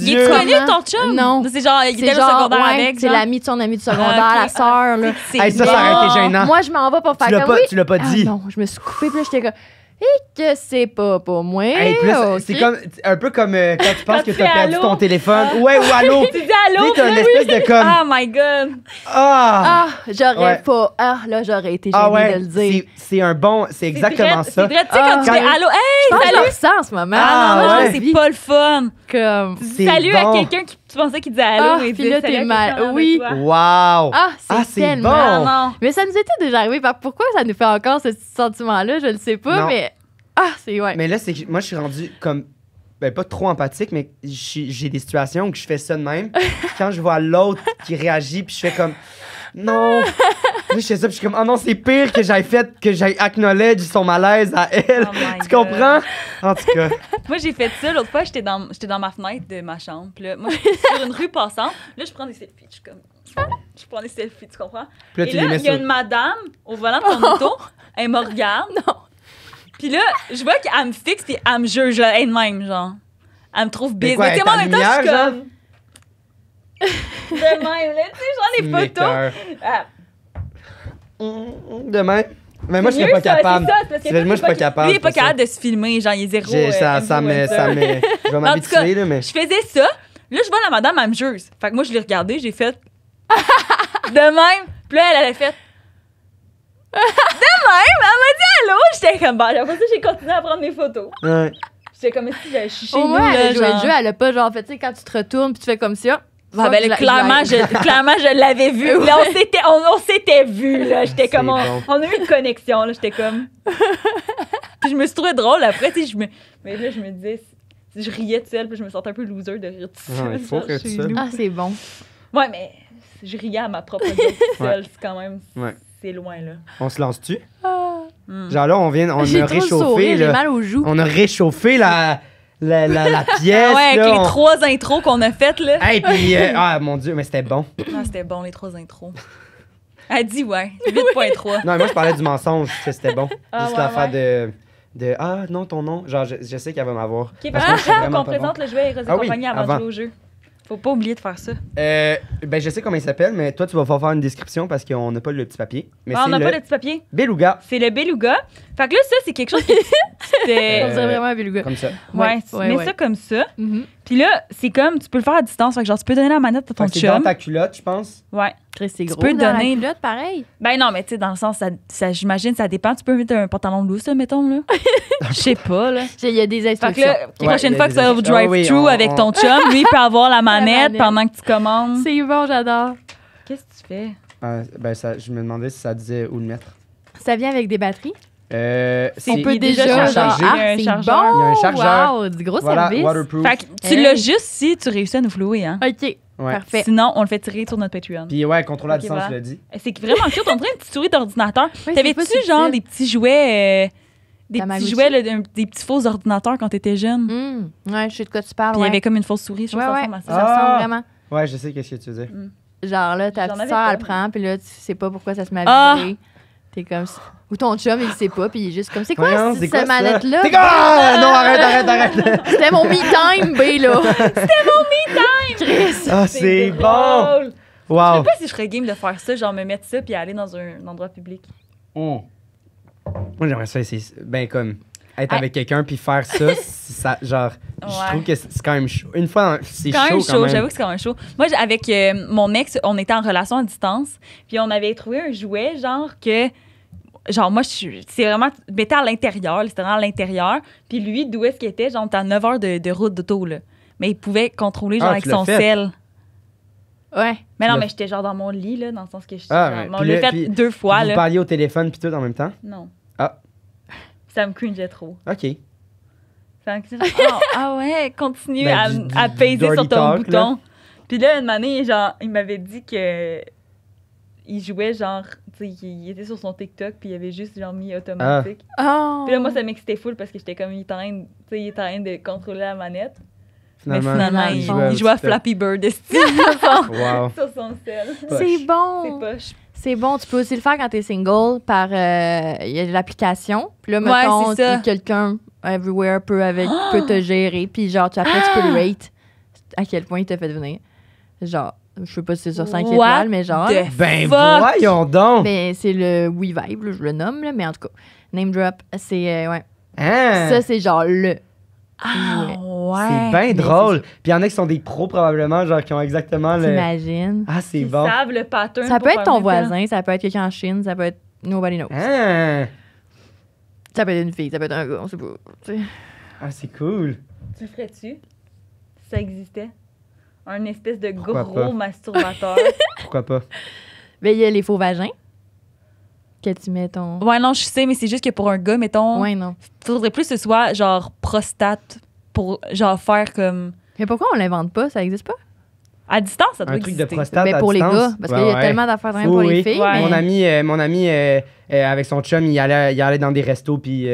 Il est ton chum? Non. C'est genre, il était secondaire avec. C'est l'ami de son ami du secondaire, la sœur. Là. ça, ça aurait été gênant. Moi, je m'en vais pour faire comme. oui. Tu l'as pas ah dit. non, je me suis coupée, puis là, j'étais comme que c'est pas pour moi. C'est comme, un peu comme euh, quand tu penses que tu as perdu ton téléphone. Ah. Ouais, ou allô. tu dis allô. Tu une espèce de comme. Oh my God. Ah. ah j'aurais pas. Ah, là, j'aurais été gênée ah ouais. de le dire. C'est un bon. C'est exactement ça. tu sais, quand tu dis ah. allô, hey, salut. ça en ce moment. Ah, non, non, c'est pas le fun. Comme. Salut à quelqu'un qui tu pensais qu'il disait allô et ah, puis là, t'es mal. Oui. Wow. Ah, c'est ah, tellement. Mais ça nous était déjà arrivé. Pourquoi ça nous fait encore ce sentiment-là? Je ne sais pas, mais. Ah, c'est ouais. Mais là, c'est moi, je suis rendu comme. Ben, pas trop empathique, mais j'ai des situations où je fais ça de même. quand je vois l'autre qui réagit, puis je fais comme non. je ça, je suis comme, oh non, c'est pire que j'aille fait, que j'aille acknowledge son malaise à elle. Oh tu comprends? En tout cas. moi, j'ai fait ça. L'autre fois, j'étais dans, dans ma fenêtre de ma chambre. Là, moi, sur une rue passante. Là, je prends des selfies. Je suis comme, je prends des selfies, tu comprends? Puis là, Et là, il y a une madame au volant de ton oh. auto. Elle me regarde. Non. Puis là, je vois qu'elle me fixe, et elle me juge elle-même, genre. Elle me trouve bizarre. Mais, quoi, en même temps, je de même, là, tu sais, genre les photos. Ah. De même. Mais moi, je suis pas capable. Ça, parce que moi, je suis pas capable. Lui, il est pas capable de se filmer, genre, il est zéro. Euh, ça, ça me. Ça me je vais m'habituer, là, mais. Je faisais ça. Là, je vois la madame, elle me juge. Fait que moi, je l'ai regardée, j'ai fait. de même. Puis là, elle, elle a fait. de même, elle m'a dit allô. J'étais comme, bah, après ça, j'ai continué à prendre mes photos. Ouais. J'étais comme si j'avais chiché. Au moins, elle a joué le jeu, elle a pas, genre, fait, tu sais, quand tu te retournes, puis tu fais comme ça. Ah ben, clairement, je, clairement, je l'avais vu. Là, on s'était, on, s'était vu. Là. J'étais comme, on, a eu une connexion. Là. J'étais comme. puis je me suis trouvée drôle après. Je me... Mais là, je me disais, je riais de seule, puis je me sentais un peu loser de rire tout seul. Ah, c'est bon. Ouais, mais je riais à ma propre gueule seule. Ouais. C'est quand même. Ouais. C'est loin, là. On se lance-tu? Ah. Hmm. Genre là, on vient. On a réchauffé. là, On a réchauffé la la, la, la pièce. ouais, avec les trois intros qu'on a faites, là. Hey, puis, euh, ah, mon Dieu, mais c'était bon. Ah, c'était bon, les trois intros. Elle dit ouais, 8.3. Non, moi, je parlais du mensonge, c'était bon. Ah, Juste l'affaire de, de. Ah, non, ton nom. Genre, je, sais qu'elle va m'avoir. OK, parce que ah, je qu'on vraiment bon. présente le jouet et Ah compagnie avant de jouer au jeu. Faut pas oublier de faire ça. Euh, ben, je sais comment il s'appelle, mais toi, tu vas pouvoir faire une description parce qu'on n'a pas le petit papier. Ah, on n'a pas le petit papier. Beluga. C'est le Beluga. Fait que là, ça, c'est quelque chose qui. On dirait vraiment un Beluga. Comme ça. Ouais, mets ça comme ça. Mm-hmm. Puis là, c'est comme, tu peux le faire à distance. que genre, tu peux donner la manette à ton chum. C'est dans ta culotte, je pense. Ouais. Chris, c'est gros. Tu peux donner. la culotte, pareil. Ben non, mais tu sais, dans le sens, ça, j'imagine, ça dépend. Tu peux mettre un pantalon loose, mettons, là. Je sais pas, là. Il y a des instructions. Fait que là, prochaine fois que ça va au drive ah through avec ton chum, lui, il peut avoir la manette, pendant que tu commandes. C'est bon, j'adore. Qu'est-ce que tu fais? Euh, ben, ça, je me demandais si ça disait où le mettre. Ça vient avec des batteries? Euh, on peut déjà, charger. il un chargeur. Wow, du gros service. tu l'as juste si tu réussis à nous flouer. Hein. OK. Parfait. Sinon, on le fait tirer sur notre Patreon. Puis ouais, contrôle à distance, voilà. je dit. Euh, c'est vraiment cute. On dirait une petite souris d'ordinateur. T'avais-tu genre des petits jouets. Euh, des petits jouets, des petits faux ordinateurs quand t'étais jeune. Mmh. Ouais, je sais de quoi tu parles. Puis il y avait comme une fausse souris, je ça ressemble ah! vraiment. Ouais, je sais qu'est-ce que tu veux dire. Hmm. Genre là, ta petite soeur, elle prend, puis là, tu sais pas pourquoi ça se met à ah. T'es comme. Ou ton chum, il sait pas, puis il est juste comme, c'est quoi cette manette-là? Ah, non, arrête, arrête, arrête. C'était mon me-time, B, là. C'était mon me-time, Ah, c'est bon! Wow. Je sais pas si je serais game de faire ça, genre me mettre ça, puis aller dans un, endroit public. Oh. Moi, j'aimerais ça essayer. Ben, comme être avec quelqu'un puis faire ça, genre, je trouve que c'est quand même chaud. Une fois, c'est chaud. Même J'avoue que c'est quand même chaud. Moi, avec euh, mon ex, on était en relation à distance, puis on avait trouvé un jouet, genre, que. Genre, moi, c'est vraiment. Mettais à l'intérieur, c'était vraiment à l'intérieur. Puis lui, d'où est-ce qu'il était? Genre, t'as 9 heures de, route d'auto, là. Mais il pouvait contrôler, genre, ah, avec son sel. Ouais. Mais non, mais j'étais genre dans mon lit, là, dans le sens que je. Ah, ouais. on l'a fait deux fois, là. Vous parliez au téléphone, puis tout en même temps? Non. Ah ça me cringeait trop. OK. Ça me cringeait, ah, ah ouais, continue ben, à, à sur ton bouton. Puis là, une année, genre, il m'avait dit que il jouait genre, tu sais, il était sur son TikTok, puis il avait juste genre mis automatique. Ah. ah. Puis là, moi, ça m'excitait full parce que j'étais comme, il est en train, tu il de contrôler la manette. mais finalement, il, jouait, à Flappy Bird wow. sur son sel. C'est bon. C'est poche. C'est bon, tu peux aussi le faire quand t'es single par euh, y a l'application. Puis là, mettons, si quelqu'un everywhere peut, avec, ah! peut te gérer. Puis genre, tu, après, tu peux le ah! rate à quel point il t'a fait venir. Genre, je sais pas si c'est sur 5 What étoiles, mais genre. Ben voyons donc! Ben, c'est le WeVibe, je le nomme, là, mais en tout cas, name drop, c'est. Euh, ouais. Hein? Ça, c'est genre le ah ouais. C'est bien drôle. Puis il y en a qui sont des pros probablement, genre qui ont exactement le. T'imagines? Ah, c'est bon. Ils savent le pattern. Ça peut être ton voisin, ça peut être quelqu'un en Chine, ça peut être nobody knows. Hein? Ça peut être une fille, ça peut être un gars, on sait pas. Ah, c'est cool. Hein. Tu ferais-tu? ça existait? Un espèce de gros masturbateur. Pourquoi pas? Ben, il y a les faux vagins que tu mets ton. Ouais, non, je sais, mais c'est juste que pour un gars, mettons. Ouais, non. Faudrait plus que ce soit genre prostate pour genre faire comme. Mais pourquoi on l'invente pas? Ça existe pas? À distance, ça doit un truc de prostate mais ben, pour les gars, parce qu'il y a tellement d'affaires de rien pour les filles. Ouais. Mais... Mon ami, euh, mon ami euh, euh, avec son chum, il allait, il allait dans des restos, puis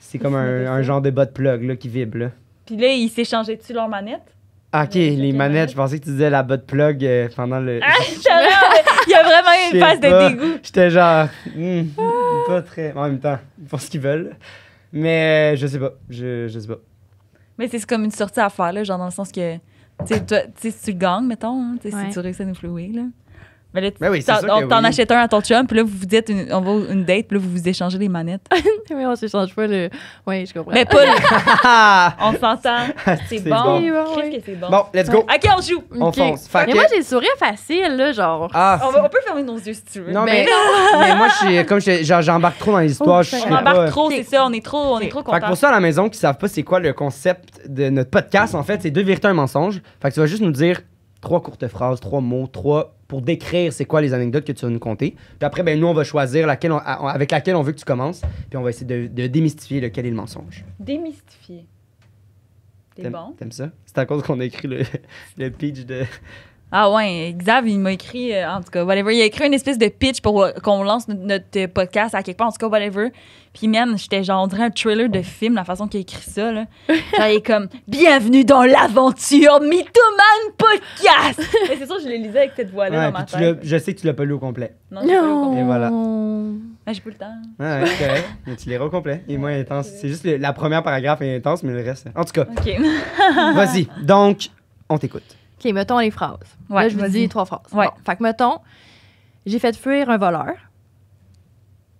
c'est comme un, un, genre de bas de plug là, qui vibre. Là. Puis là, ils séchangeaient dessus leurs manettes? Ah, ok, les, manettes, je pensais que tu disais la botte plug euh, pendant le. Ah, il y a vraiment une phase de dégoût. J'étais genre, hmm, pas très. En même temps, ils font ce qu'ils veulent. Mais euh, je sais pas, je, je sais pas. Mais c'est comme une sortie à faire, là, genre dans le sens que, tu sais, si tu le gagnes, mettons, hein, si tu réussis à nous flouer, là. Oui, ben oui, c'est on t'en achète un à ton chum, puis là, vous vous dites, on va une date, puis là, vous vous échangez les manettes. oui, on s'échange pas le. Oui, je comprends. Mais pas on s'entend. C'est, bon. bon. que c'est bon. Bon, let's go. OK, on joue. On fonce. mais moi, j'ai le sourire facile, là, genre. Ah, on, peut fermer nos yeux si tu veux. Non, mais, mais moi, je, comme j'embarque trop dans les histoires. Oh, je on embarque trop, c'est ça. On est trop, on est trop contents. Fait que pour ça, à la maison, qui savent pas c'est quoi le concept de notre podcast, en fait, c'est deux vérités, un mensonge. Fait que tu vas juste nous dire trois courtes phrases, trois mots, trois pour décrire c'est quoi les anecdotes que tu vas nous conter. Puis après, ben, nous, on va choisir laquelle avec laquelle on veut que tu commences. Puis on va essayer de, démystifier lequel est le mensonge. Démystifier. C'est bon. T'aimes ça? C'est à cause qu'on a écrit le pitch de, ah ouais, Xav, il m'a écrit, euh, en tout cas, whatever. Il a écrit une espèce de pitch pour euh, qu'on lance notre, euh, podcast à quelque part, en tout cas, whatever. Puis, même, j'étais genre, on dirait un trailer de film, la façon qu'il a écrit ça, là. Genre, il est comme, bienvenue dans l'aventure Mythoman Podcast! Mais c'est sûr, je l'ai lisais avec cette voix-là ouais, dans ma Je sais que tu l'as pas lu au complet. Non, non. Pas au complet. Et voilà. Mais j'ai pas le temps. Ah, ouais, correct. mais tu l'es au complet. Et moins intense. C'est juste la première paragraphe est intense, mais le reste. En tout cas. OK. vas-y. Donc, on t'écoute. OK, mettons les phrases. là, je vous dis trois phrases. fait que, mettons, j'ai fait fuir un voleur.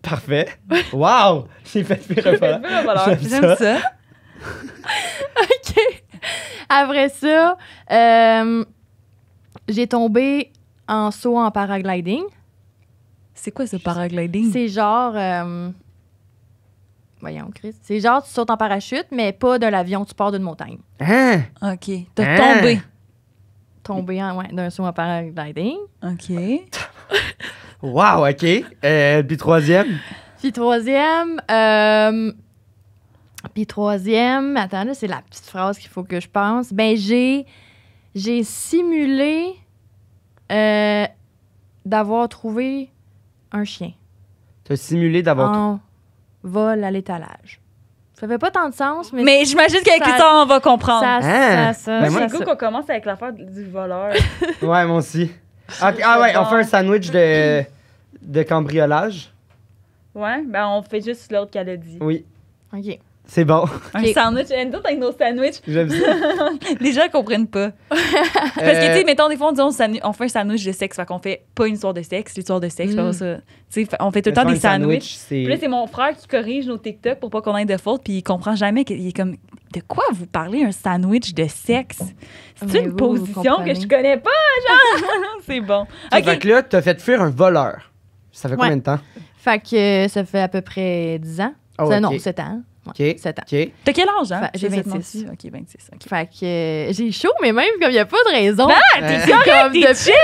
Parfait. wow! J'ai fait fuir un voleur. J'aime ça. OK. Après ça, euh, j'ai tombé en saut en paragliding. C'est quoi ce paragliding? C'est genre. Euh, voyons, Chris. C'est genre, tu sautes en parachute, mais pas de l'avion, tu pars d'une montagne. Hein? OK. T'as tombé. Hein? tombé ouais, d'un saut en paragliding. OK. wow, OK. Euh, puis troisième? Puis troisième, euh, puis troisième, attends, là, c'est la petite phrase qu'il faut que je pense. Ben, j'ai, j'ai simulé euh, d'avoir trouvé un chien. Tu as simulé d'avoir... En vol à l'étalage. Ça fait pas tant de sens, mais. Mais j'imagine qu'avec le temps, on va comprendre. Ça, hein? ça. J'ai ben, qu'on commence avec l'affaire du voleur. Ouais, moi aussi. ah ouais, on fait un sandwich de, de cambriolage. Ouais, ben on fait juste l'autre qu'elle a dit. Oui. OK. C'est bon. Un sandwich, avec nos sandwichs. J'aime ça. les gens comprennent pas. Parce que, tu sais, euh, mettons, des fois, on, on, fait un sandwich de sexe, fait qu'on fait pas une histoire de sexe, l'histoire de sexe, mm. ça. on fait tout le temps des sandwichs. puis là, c'est mon frère qui corrige nos TikTok pour pas qu'on ait de fautes, puis il comprend jamais qu'il est comme de quoi vous parlez un sandwich de sexe? C'est une position que je connais pas, genre. c'est bon. Okay. Fait que là, fait fuir un voleur. Ça fait combien de temps? Fait que euh, ça fait à peu près 10 ans. Ah non, 7 ans ans. T'as quel âge, hein? J'ai 26. OK, Fait que euh, j'ai chaud, mais même comme il n'y a pas de raison. Non, t'es chill.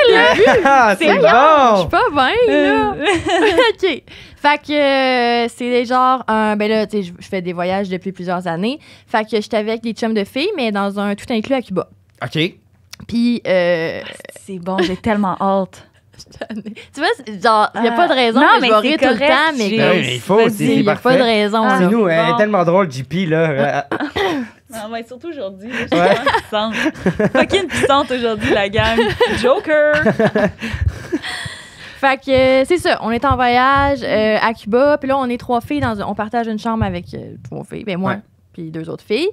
C'est bon. Je suis pas bien, là. Euh. OK. Fait que euh, c'est genre, un ben là, tu sais, je fais des voyages depuis plusieurs années. Fait que j'étais avec des chums de filles, mais dans un tout inclus à Cuba. OK. Puis. Euh, ah, c'est bon, j'ai tellement hâte tu vois, genre, il n'y a pas de ah. raison, non, mais, je rire tout le temps, mais, il faut, c'est Il n'y a pas de raison. Ah. c'est nous, elle hein, est tellement drôle, JP, là. Non, ah, mais surtout aujourd'hui, je suis suis puissante. Fucking puissante aujourd'hui, la gang. Joker! fait que euh, c'est ça, on est en voyage euh, à Cuba, puis là, on est trois filles, dans, on partage une chambre avec euh, trois filles, ben moi, puis deux autres filles.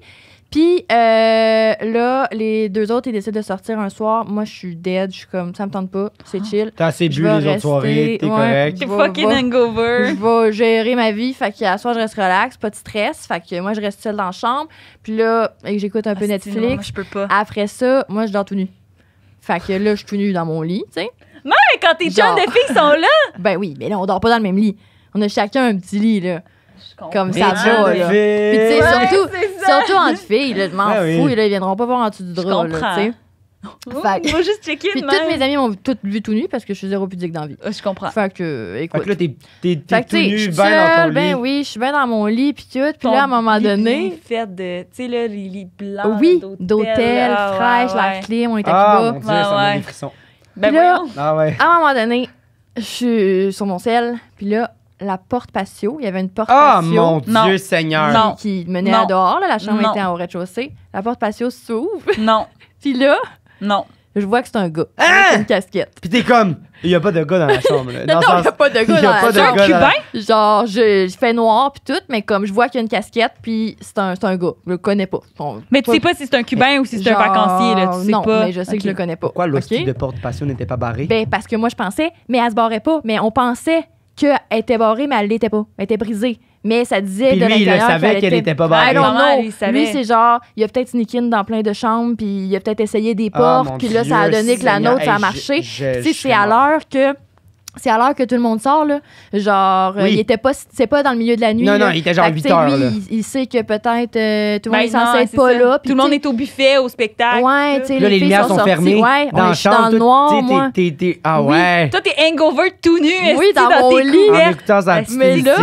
Puis euh, là, les deux autres, ils décident de sortir un soir. Moi, je suis dead. Je suis comme, ça me tente pas. C'est chill. T'as assez bu les autres soirées. T'es ouais, correct. fucking hangover. Je vais gérer ma vie. Fait que à soir, je reste relax. Pas de stress. Fait que moi, je reste seule dans la chambre. Puis là, j'écoute un peu Netflix. je peux pas. Après ça, moi, je dors tout nu. Fait que là, je suis tout nu dans mon lit, tu sais. Mais quand tes jeunes de filles sont là. ben oui, mais là, on dort pas dans le même lit. On a chacun un petit lit, là comme ça va. Puis tu sais, surtout, surtout entre filles, je m'en ben fous, ils viendront pas voir en dessous du drap. Là, comprends. fait juste checker Puis toutes mes amies m'ont toutes vu tout nu parce que je suis zéro pudique d'envie. Euh, je comprends. Fait que, écoute. Euh, fait que là, t'es, tout nu, bien dans ton ben lit. Ben oui, je suis bien dans mon lit, puis tout. Puis là, à un moment donné. fait de, tu sais, là, les lits blancs. Oui, d'hôtel, fraîche, la clé, on est à ah, Cuba. Ah, mon Dieu, ça me Ben là, ah, À un moment donné, je suis sur mon sel, puis là, la porte patio. Il y avait une porte ah, patio. Oh mon Dieu Seigneur! Non. Qui menait à dehors. la chambre était en rez-de-chaussée. La porte patio s'ouvre. Non. Puis là. Non. Je vois que c'est un gars hein? avec une casquette. Puis t'es comme, il n'y a pas de gars dans la chambre. Là. non, il n'y a pas de gars dans la cubain? Genre, je, fais noir puis tout, mais comme je vois qu'il y a une casquette, puis c'est un, un gars. Je le connais pas. mais tu sais pas si c'est un cubain ou si c'est un vacancier. Là, tu sais non, mais je sais que je le connais pas. Pourquoi le de porte patio n'était pas barré? Ben, parce que moi, je pensais, mais elle se barrait pas. Mais on pensait qu'elle était barrée, mais elle l'était pas. Elle était brisée. Mais ça disait puis de lui, il le savait qu'elle n'était pas barrée. Ah non, non. Lui, c'est genre, il a peut-être sneaké dans plein de chambres, puis il a peut-être essayé des ah, portes, puis là, ça a donné que la nôtre, ça a marché. Tu sais, c'est à l'heure que c'est à l'heure que tout le monde sort, là. Genre, euh, il était pas, c'est pas dans le milieu de la nuit. Non, non, il était genre 8 h là. Il, sait que peut-être euh, tout le ben, monde est censé être pas là. Tout le monde est au buffet, au spectacle. Ouais, tu sais, les, lumières sont, fermées. Ouais, dans le dans le noir. Moi. T ah ouais. Toi, t'es hangover tout nu. Oui, dans, dans mon lit. En écoutant Mais là,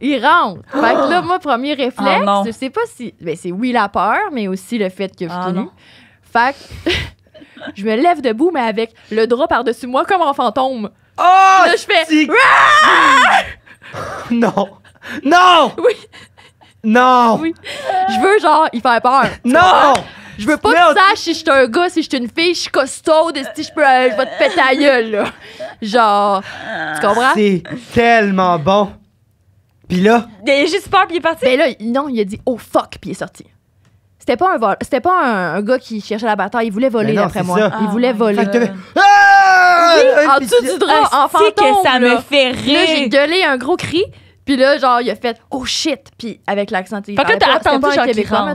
il rentre. Fait que là, moi, premier ah, réflexe, c'est je sais pas si. Ben, c'est oui la peur, mais aussi le fait que je ah, suis nu. Fait que je me lève debout, mais avec le drap par-dessus moi comme un fantôme. Oh! Là, je fais. Ah! non! Non! Oui! Non! Je veux, genre, il fait peur. Non! Je veux pas que tu saches si je suis un gars, si je suis une fille, je suis costaud, si je peux, euh, je vais te péter gueule, là. Genre, tu comprends? C'est tellement bon. Puis là. Il a juste peur, pis il est parti. Mais ben là, non, il a dit oh fuck, pis il est sorti. C'était pas un vol, c'était pas un, gars qui cherchait la bataille, il voulait voler après d'après moi. Il voulait ah, voler. Ah! ah! en dessous du ah, en que ça me fait rire j'ai gueulé un gros cri. Puis là, genre, il a fait « Oh shit! » Puis avec l'accent, tu sais, attendu pas un Québécois,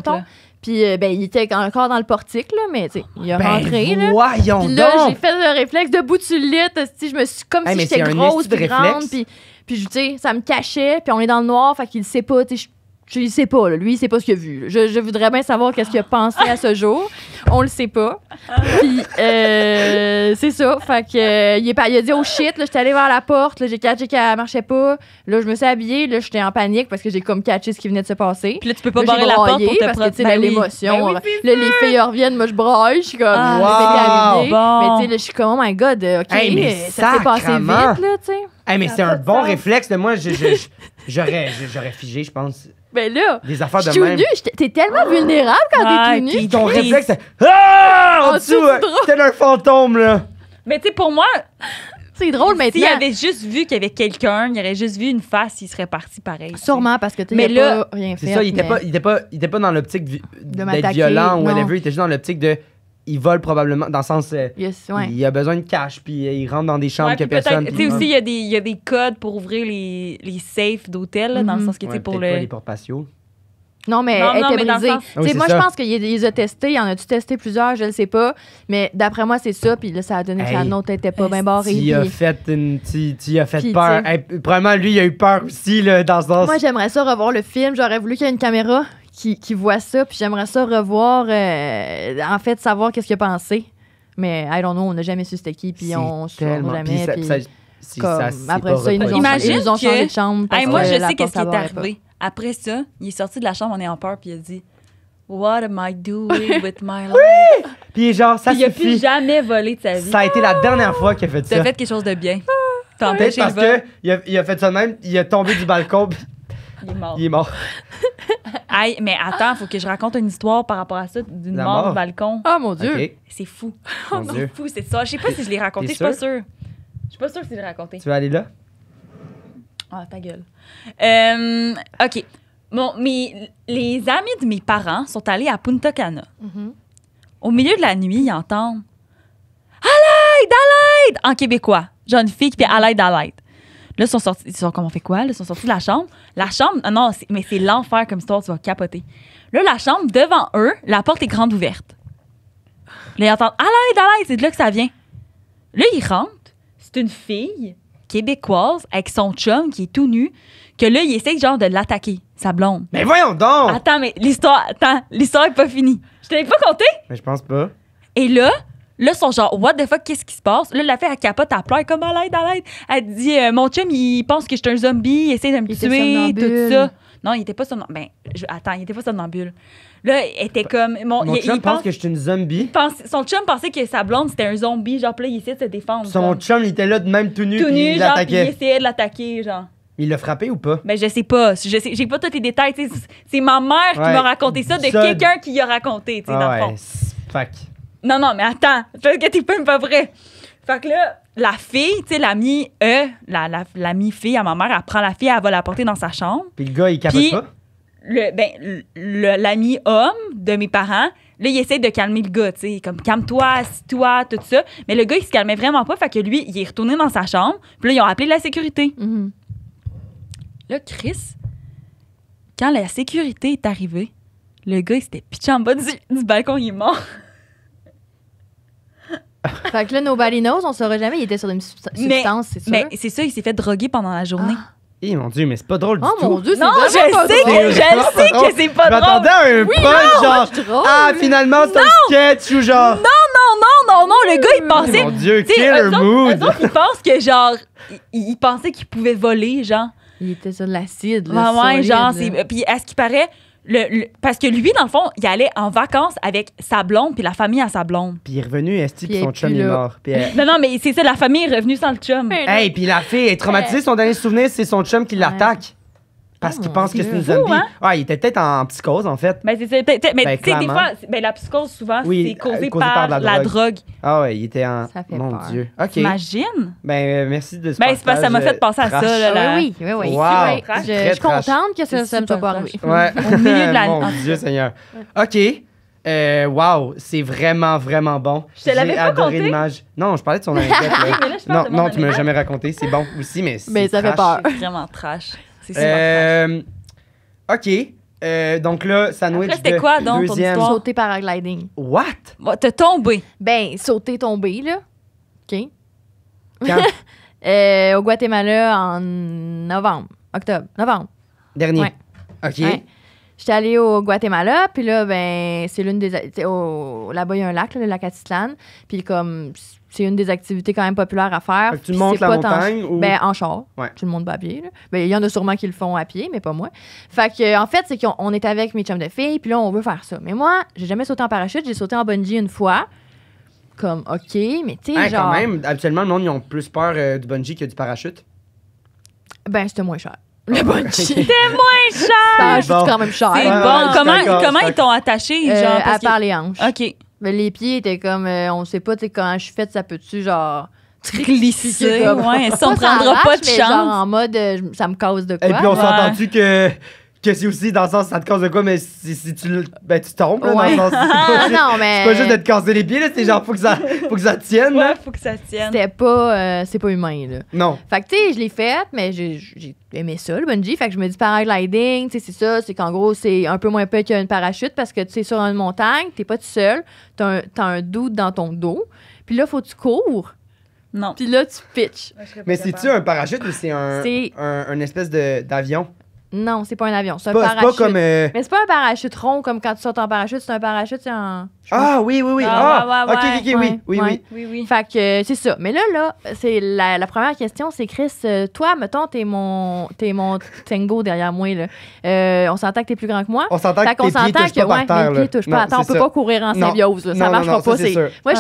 Puis euh, ben, il était encore dans le portique, là, mais tu sais, il a ben, rentré, là. voyons Puis là, j'ai fait le réflexe debout du lit, je me suis comme si j'étais grosse grande, puis puis je- tu sais, ça me cachait, puis on est dans le noir, fait qu'il sait pas, je ne sais pas. Lui, il sait pas ce qu'il a vu. Je, voudrais bien savoir qu'est-ce qu'il a pensé à ce jour. On le sait pas. Puis, euh, c'est ça. Fait que, euh, il, a dit oh shit, j'étais allée vers la porte, j'ai catché qu'elle marchait pas. Là, je me suis habillée, là, j'étais en panique parce que j'ai comme catché ce qui venait de se passer. Puis là, tu peux pas là, la porte pour te parce que, tu l'émotion. les filles reviennent, moi, je braille, je suis comme, ah, wow, Mais, tu sais, je suis comme, oh my god, euh, OK, hey, mais ça s'est passé vite, tu sais. Hey, mais c'est un bon réflexe. de Moi, j'aurais figé, je pense. Mais ben là, tu affaires je suis t'es tellement vulnérable quand t'es ah, tout nu. puis Ton réflexe, c'est ah! Ah! en dessous, t'es un fantôme là. Mais tu sais, pour moi, C'est drôle mais s'il avait juste vu qu'il y avait quelqu'un, il aurait juste vu une face, il serait parti pareil. Sûrement parce que tu Mais là, rien fait. C'est ça, il était mais- pas, il était pas, il était pas dans l'optique d'être violent ou whatever. Il était juste dans l'optique de ils volent probablement, dans le sens, euh, il a besoin de cash, puis euh, ils rentrent dans des chambres que personne. Tu sais aussi, il y, a des, il y, a des codes pour ouvrir les, les safes d'hôtel, dans le mhm. sens que, c'était pour le. Pas les portes patio. Non, mais non, elle non, était mais brisée. Ah moi, je pense qu'il les a testés. Il y en a-tu testé plusieurs, je ne sais pas. Mais d'après moi, c'est ça. Puis ça a donné que la note n'était pas bien barrée. Il a fait, une, tu a fait peur. probablement, lui, il a eu peur aussi, là, dans ce sens. Moi, j'aimerais ça revoir le film. J'aurais voulu qu'il y ait une caméra qui, qui voit ça, puis j'aimerais ça revoir, euh, en fait, savoir qu'est-ce qu'il a pensé. Mais, I don't know, on n'a jamais su c'était qui, puis on ne jamais. Puis ça, après ça, ils ont, ils ont changé de chambre. moi, je sais qu'est-ce qui est arrivé. Après ça, il est sorti de la chambre, on est en peur, puis il a dit What am I doing with my life? Oui! Puis genre, ça suffit. Il a plus jamais volé de sa vie. Ça a été la dernière fois qu'il a fait ça. as fait quelque chose de bien. Ah! Peut-être parce qu'il a, il a fait ça même, il est tombé du balcon, il est mort. Il est mort. Aïe, mais attends, faut que je raconte une histoire par rapport à ça d'une mort, au balcon. Ah, mon Dieu. C'est fou. Mon oh, fou, c'est ça. Je sais pas si je l'ai raconté, je suis pas sûre. Je suis pas sûre que je l'ai raconté. Tu veux aller là? Ah, ta gueule. Euh, OK. Bon, mais les amis de mes parents sont allés à Punta Cana. Mm-hmm. Au milieu de la nuit, ils entendent À l'aide, en québécois. Jeune fille qui fait à l'aide, Là, ils sont sortis. Ils sont comme on fait quoi? ils sont sortis de la chambre. La chambre, ah non, mais c'est l'enfer comme histoire, tu vas capoter. Là, la chambre, devant eux, la porte est grande ouverte. Là, ils entendent À l'aide, c'est de là que ça vient. Là, ils rentrent. C'est une fille québécoise avec son chum qui est tout nu, que là, il essaie genre de l'attaquer, sa blonde. Mais voyons donc! Attends, mais l'histoire, attends, l'histoire est pas finie. Je t'avais pas compté? Mais je pense pas. Et là, Là, sont genre, what the fuck, qu'est-ce qui se passe? Là, la fille, elle capote, elle pleure, comme à l'aide, à l'aide. Elle dit, euh, mon chum, il pense que je suis un zombie, il essaie de me tuer, tout ça. Non, il était pas son... Ben, attends, il était pas somnambule. Là, elle était bah, comme. Mon, chum pense, que je suis une zombie. son chum pensait que sa blonde, c'était un zombie. Genre, là, il essaie de se défendre. Son chum, il était là de même tout nu. Tout nu, genre, il essayait de l'attaquer, genre. Il l'a frappé ou pas? Ben, je sais pas. Je sais, j'ai pas tous les détails. C'est ma mère qui m'a raconté ça de quelqu'un qui l'a raconté, tu sais, dans ah ouais. le Fuck non, non, mais attends, parce que t'es pas vrai. Fait que là, la fille, tu sais, l'amie E, la, la, fille à ma mère, elle prend la fille, elle va la porter dans sa chambre. Puis le gars, il calme pas? Le, ben, le, l'ami homme de mes parents, là, il essaie de calmer le gars, tu sais, comme calme-toi, assis-toi, tout ça. Mais le gars, il se calmait vraiment pas, fait que lui, il est retourné dans sa chambre, puis là, ils ont appelé la sécurité. Le mhm. Là, Chris, quand la sécurité est arrivée, le gars, il s'était pitché en bas du balcon, il est mort. fait que là, Nobody Knows, on saura jamais, il était sur une substance, c'est sûr. Mais c'est ça, il s'est fait droguer pendant la journée. Ah. Eh mon dieu, mais c'est pas drôle du oh, tout. mon dieu, c'est Non, je sais, sais que c'est pas drôle. Je m'attendais à un oui, genre. Ah, finalement, c'est un sketch ou genre. Non, non, non, non, non, le gars, il pensait. mon dieu, killer mood. il pense que genre, il, pensait qu'il pouvait voler, genre. Il était sur de l'acide, là. ouais, genre, c'est. Puis à ce qui paraît, parce que lui, dans le fond, il allait en vacances avec sa blonde puis la famille à sa blonde. Puis il est revenu, est-ce que son chum est mort. Euh, non, non, mais c'est ça, la famille est revenue sans le chum. et puis la fille est traumatisée. Son dernier souvenir, c'est son chum qui l'attaque parce qu'il ah, pense que c'est une zombie. Hein? Ouais, il était peut-être en psychose, en fait. Mais c'est mais ben, tu sais, des fois, ben, la psychose, souvent, c'est causé, euh, par, la, drogue. Ah ouais, il était en. Ça fait Mon Dieu. OK. Imagine. Ben, euh, merci de ce Ben, c'est parce ça m'a fait penser à euh, ça, là. Oui, oui, oui. Je, suis contente que ça ne soit pas arrivé. Ouais. Au milieu de la Mon Dieu, Seigneur. OK. Euh, wow, c'est vraiment, vraiment bon. Je te l'avais pas adoré l'image. Non, je parlais de son anecdote. non, non, tu m'as jamais raconté. C'est bon aussi, mais c'est Mais ça fait Vraiment trash. C'est euh, OK. Euh, donc là, ça nous c'était de quoi, donc, ton deuxième. histoire? Sauter paragliding. What? Tu T'es tombé. Ben, sauter, tomber, là. OK. Quand? Euh, au Guatemala en novembre, octobre, novembre. Dernier. Ouais. OK. J'étais allée au Guatemala, puis là, ben, c'est l'une des. là-bas, il y a un lac, le lac Atitlan. Puis comme, c'est une des activités quand même populaires à faire. tu montes la montagne ou... Ben, en char. tu Tout le monde va à pied. Là. Ben, il y en a sûrement qui le font à pied, mais pas moi. Fait que, en fait, c'est qu'on est avec mes chums de filles, puis là, on veut faire ça. Mais moi, j'ai jamais sauté en parachute. J'ai sauté en bungee une fois comme OK, mais tu sais, ah, genre. quand même, habituellement, le monde, ils ont plus peur euh, du bungee que du parachute. Ben, c'était moins cher. Le ah, bungee. C'était moins cher. Ça ajoute quand même cher. C'est ah, bon. Comment, ils t'ont attaché? Euh, genre, à part les hanches. OK. Mais les pieds étaient comme, euh, on sait pas, tu sais, quand je suis faite, ça peut-tu, genre glisser. Ouais, ça, on prendra pas de chance. Genre en mode, euh, ça me cause de quoi. Et puis, on s'est ouais. que que c'est aussi dans le sens ça te cause de quoi mais si, si tu ben tu tombes là, dans le sens ah, c'est pas, non, mais... juste de te casser les pieds là c'est genre faut que ça faut que ça tienne ouais, faut que ça tienne c'était pas euh, c'est pas humain là non fait que tu sais je l'ai faite mais j'ai aimé ça le bungee fait que je me dis paragliding tu sais c'est ça c'est qu'en gros c'est un peu moins peu qu'une parachute parce que tu es sur une montagne t'es pas tout seul t'as un un doute dans ton dos puis là faut que tu cours non. Puis là, tu pitches. mais c'est-tu un parachute ou c'est un, un, un, espèce d'avion? Non, c'est pas un avion, c'est un parachute. Euh, mais c'est pas un parachute rond comme quand tu sautes en parachute, c'est un parachute en. Ah oui, oui, oui. Ah, ah, ok, ok, oui, oui, oui, Fait que euh, c'est ça. Mais là, là, c'est la, première question, c'est Chris, euh, toi, mettons, t'es mon, es mon tango derrière moi, là. on s'entend que t'es plus grand que moi. On s'entend que, que, tes plus. grand que, pas ouais, Attends, on peut pas courir en ça pas. moi, je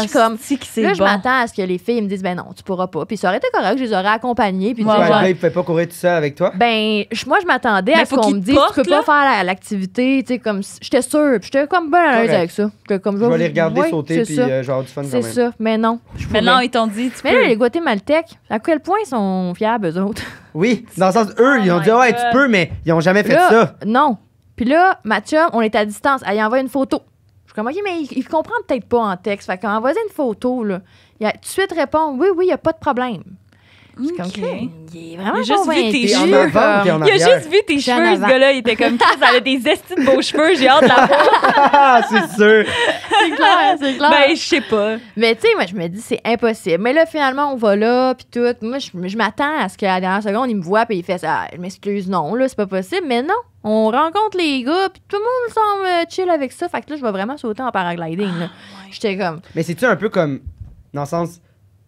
suis ah, comme. Là, je m'attends à ce que les filles me disent, ben non, tu pourras pas. Puis ça aurait été correct, que je les aurais accompagnées. Puis tu pas courir tout ça avec toi? Ben, moi, je m'attendais m'attendais à ce qu'on me dise tu peux pas faire l'activité, tu sais comme j'étais sûre, puis j'étais comme bonne à l'aise avec ça. Que comme je vais aller regarder sauter puis euh, genre du fun C'est ça, mais non. Mais non, ils t'ont dit Mais peux. là les Guatémaltèques, à quel point ils sont fiables eux autres Oui, dans le sens eux, ils ont dit oh ouais, tu peux mais ils ont jamais fait ça. Non. Puis là, Mathieu on est à distance, elle envoie une photo. Je suis comme, OK, mais il, comprend peut-être pas en texte. Fait qu'on envoie une photo, là. Il a tout de suite répond, oui, oui, il n'y a pas de problème il est vraiment a juste vu tes cheveux. il a juste vu tes cheveux, ce gars-là. Il était comme, ça, ça a des estis de beaux cheveux, j'ai hâte de la voir. Ah, c'est sûr. c'est clair, c'est clair. Ben, je sais pas. Mais tu sais, moi, je me dis, c'est impossible. Mais là, finalement, on va là, puis tout. Moi, je m'attends à ce qu'à la dernière seconde, il me voit, puis il fait ça. Ah, je m'excuse, non, là, c'est pas possible. Mais non, on rencontre les gars, puis tout le monde semble chill avec ça. Fait que là, je vais vraiment sauter en paragliding. Ah, J'étais comme. Mais c'est-tu un peu comme, dans le sens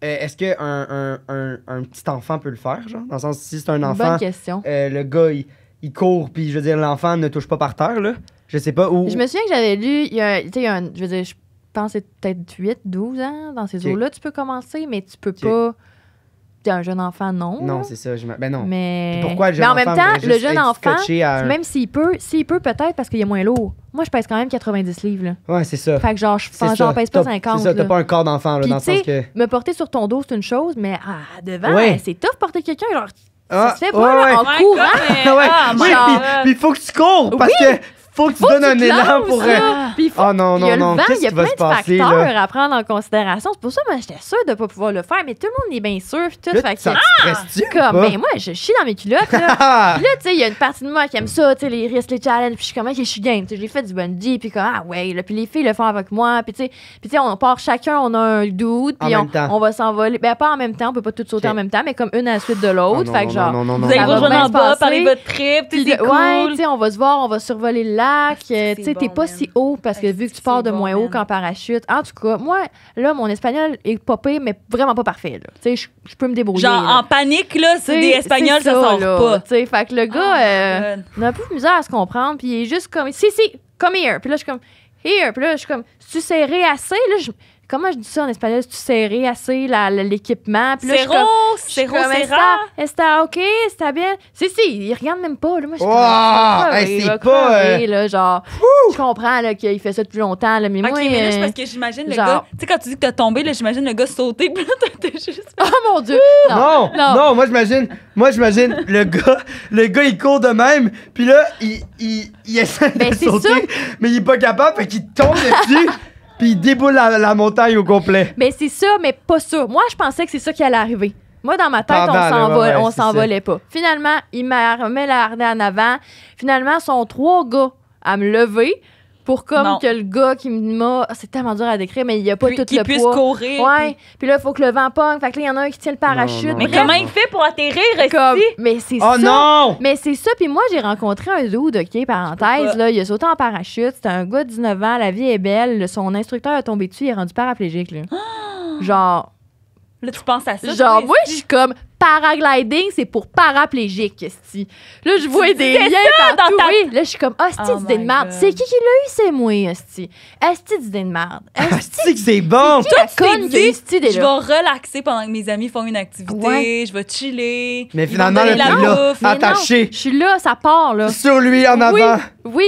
euh, est-ce qu'un un, petit enfant peut le faire, genre? Dans le sens, si c'est un enfant. Euh, le gars, il, court, puis je veux dire, l'enfant ne touche pas par terre, là. Je sais pas où. Je me souviens que j'avais lu, il y a, je veux dire, je pense c'est peut-être 8, 12 ans, dans ces eaux-là, tu peux commencer, mais tu peux pas un jeune enfant, non. Non, c'est ça. ben non. Mais... pourquoi le jeune Mais en enfant même temps, le jeune enfant, même s'il peut, s'il peut peut-être parce qu'il est moins lourd. Moi, je pèse quand même 90 livres. Là. Ouais, c'est ça. Fait que genre, je pèse pas 50. C'est ça, t'as pas un corps d'enfant, là, dans le sens que. Me porter sur ton dos, c'est une chose, mais ah, devant, c'est tough porter quelqu'un, genre. Ça ah, se fait pas, en oh courant. Ah, ouais. Euh, il faut que tu cours, parce que faut que tu donnes un élan pour. Euh, ah non, non, non. Il y a, plein de facteurs à prendre en considération. C'est pour ça que j'étais sûre de ne pas pouvoir le faire, mais tout le monde est bien sûr. tout, fait ça ah! comme, Mais ben, moi, je chie dans mes culottes. Là. là, tu sais, il y a une partie de moi qui aime ça, tu sais, les risques, les challenges. Puis je suis comme, je suis fait du bungee, puis comme, ah ouais. puis les filles le font avec moi. Puis tu sais, on part chacun, on a un doute, puis on, on, va s'envoler. Ben, pas en même temps, on peut pas tout sauter en même temps, mais comme une à la suite de l'autre. Ah, fait que genre, vous allez rejoindre en bas, parler votre trip, tu sais, on va se voir, on va survoler là euh, tu sais, t'es pas si haut parce que vu que tu pars de moins haut qu'en parachute. En tout cas, moi, là, mon espagnol est popé, mais vraiment pas parfait. Tu sais, je peux me débrouiller. Genre, en panique, là, c'est des espagnols, ça, sort pas. Tu sais, fait que le oh gars, il euh, on a un de misère à se comprendre, puis il est juste comme, si, si, come here. Puis là, je suis comme, here. Puis là, je suis comme, si tu serré assez, là, je comment je dis ça en espagnol? tu serrais assez l'équipement? Puis là, c'est c'est Serra. Est-ce OK? Est-ce bien? Si, si, il regarde même pas. Là. Moi, je c'est pas... Euh, là, genre, je comprends qu'il fait ça depuis longtemps, mais moi... Euh, parce que j'imagine le gars... Tu sais, quand tu dis que t'as tombé, j'imagine le gars sauter, là, juste... Oh, mon Dieu! Non, non, moi, j'imagine... Moi, j'imagine le gars, le gars, il court de même, puis là, il, essaie ben, de sauter, mais il est pas capable, et qu'il tombe dessus... Puis il déboule la, montagne au complet. Mais c'est ça, mais pas sûr. Moi, je pensais que c'est ça qui allait arriver. Moi, dans ma tête, on on s'envolait pas. Finalement, il m'a remis la en avant. Finalement, sont trois gars à me lever pour comme que le gars qui m'a ah, c'est tellement dur à décrire mais il y a pas tout le poids puisse courir ouais puis... là il faut que le vent pogne fait que là il y en a un qui tient le parachute mais comment il fait pour atterrir comme... mais c'est oh, ça non! mais c'est ça puis moi j'ai rencontré un dude OK parenthèse là il a sauté en parachute c'était un gars de 19 ans la vie est belle son instructeur a tombé dessus il est rendu paraplégique genre Là, tu penses à ça. Genre, moi, je suis comme, paragliding, c'est pour paraplégique, esti. Là, je vois des liens partout. Ta... Oui. Là, je suis comme, Ah, oh C'est qui qui l'a eu? C'est moi, esti. Esti c'est de merde. Ah, esti c'est bon. Toi, tu je vais relaxer pendant que mes amis font une activité. Je vais chiller. Mais finalement, là, t'es là, attaché. Je suis là, ça part, là. Sur lui, en avant. Oui,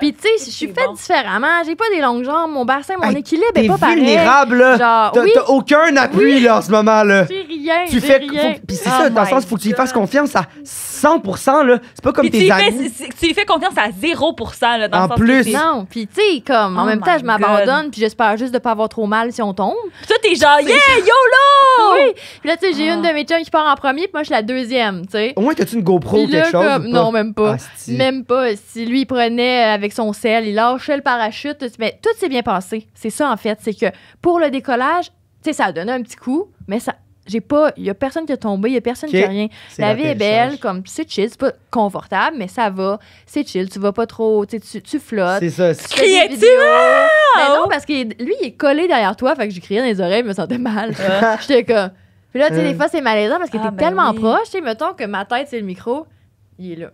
Pis tu sais, ah, je suis faite différemment. J'ai pas des longues jambes. Mon bassin, mon équilibre est pas pareil. T'es vulnérable, là. T'as aucun appui, là, en ce moment, là. J'ai rien. Tu fais. Rien. Pis c'est oh ça, dans le sens, faut que tu lui fasses confiance à 100 là. C'est pas comme tes amis. tu y fais confiance à 0 là, dans le sens plus. Non, puis, tu sais, comme, en oh même temps, je m'abandonne, puis j'espère juste de pas avoir trop mal si on tombe. Pis toi, t'es genre, yeah, YOLO! Oui. Puis là, tu sais, j'ai ah. une de mes chums qui part en premier, puis moi, je suis la deuxième, tu sais. Au moins, t'as-tu une GoPro ou quelque chose? Non, même pas. Ah, même pas. Si lui, il prenait avec son sel, il lâchait le parachute. Mais ben, tout s'est bien passé. C'est ça, en fait. C'est que pour le décollage, tu sais, ça a donné un petit coup, mais ça. J'ai pas. Il y a personne qui est tombé, il y a personne qui a rien. La vie est belle, comme c'est chill, c'est pas confortable, mais ça va. C'est chill, tu vas pas trop. Tu, tu flottes. C'est ça. Tu Mais ben ah! non, parce que lui, il est collé derrière toi, fait que j'ai crié dans les oreilles, il me sentait mal. Ah. J'étais comme. Puis là, tu sais, des euh. fois, c'est malaisant parce que était ah, ben tellement proche. Tu sais, mettons que ma tête, c'est le micro, il est là.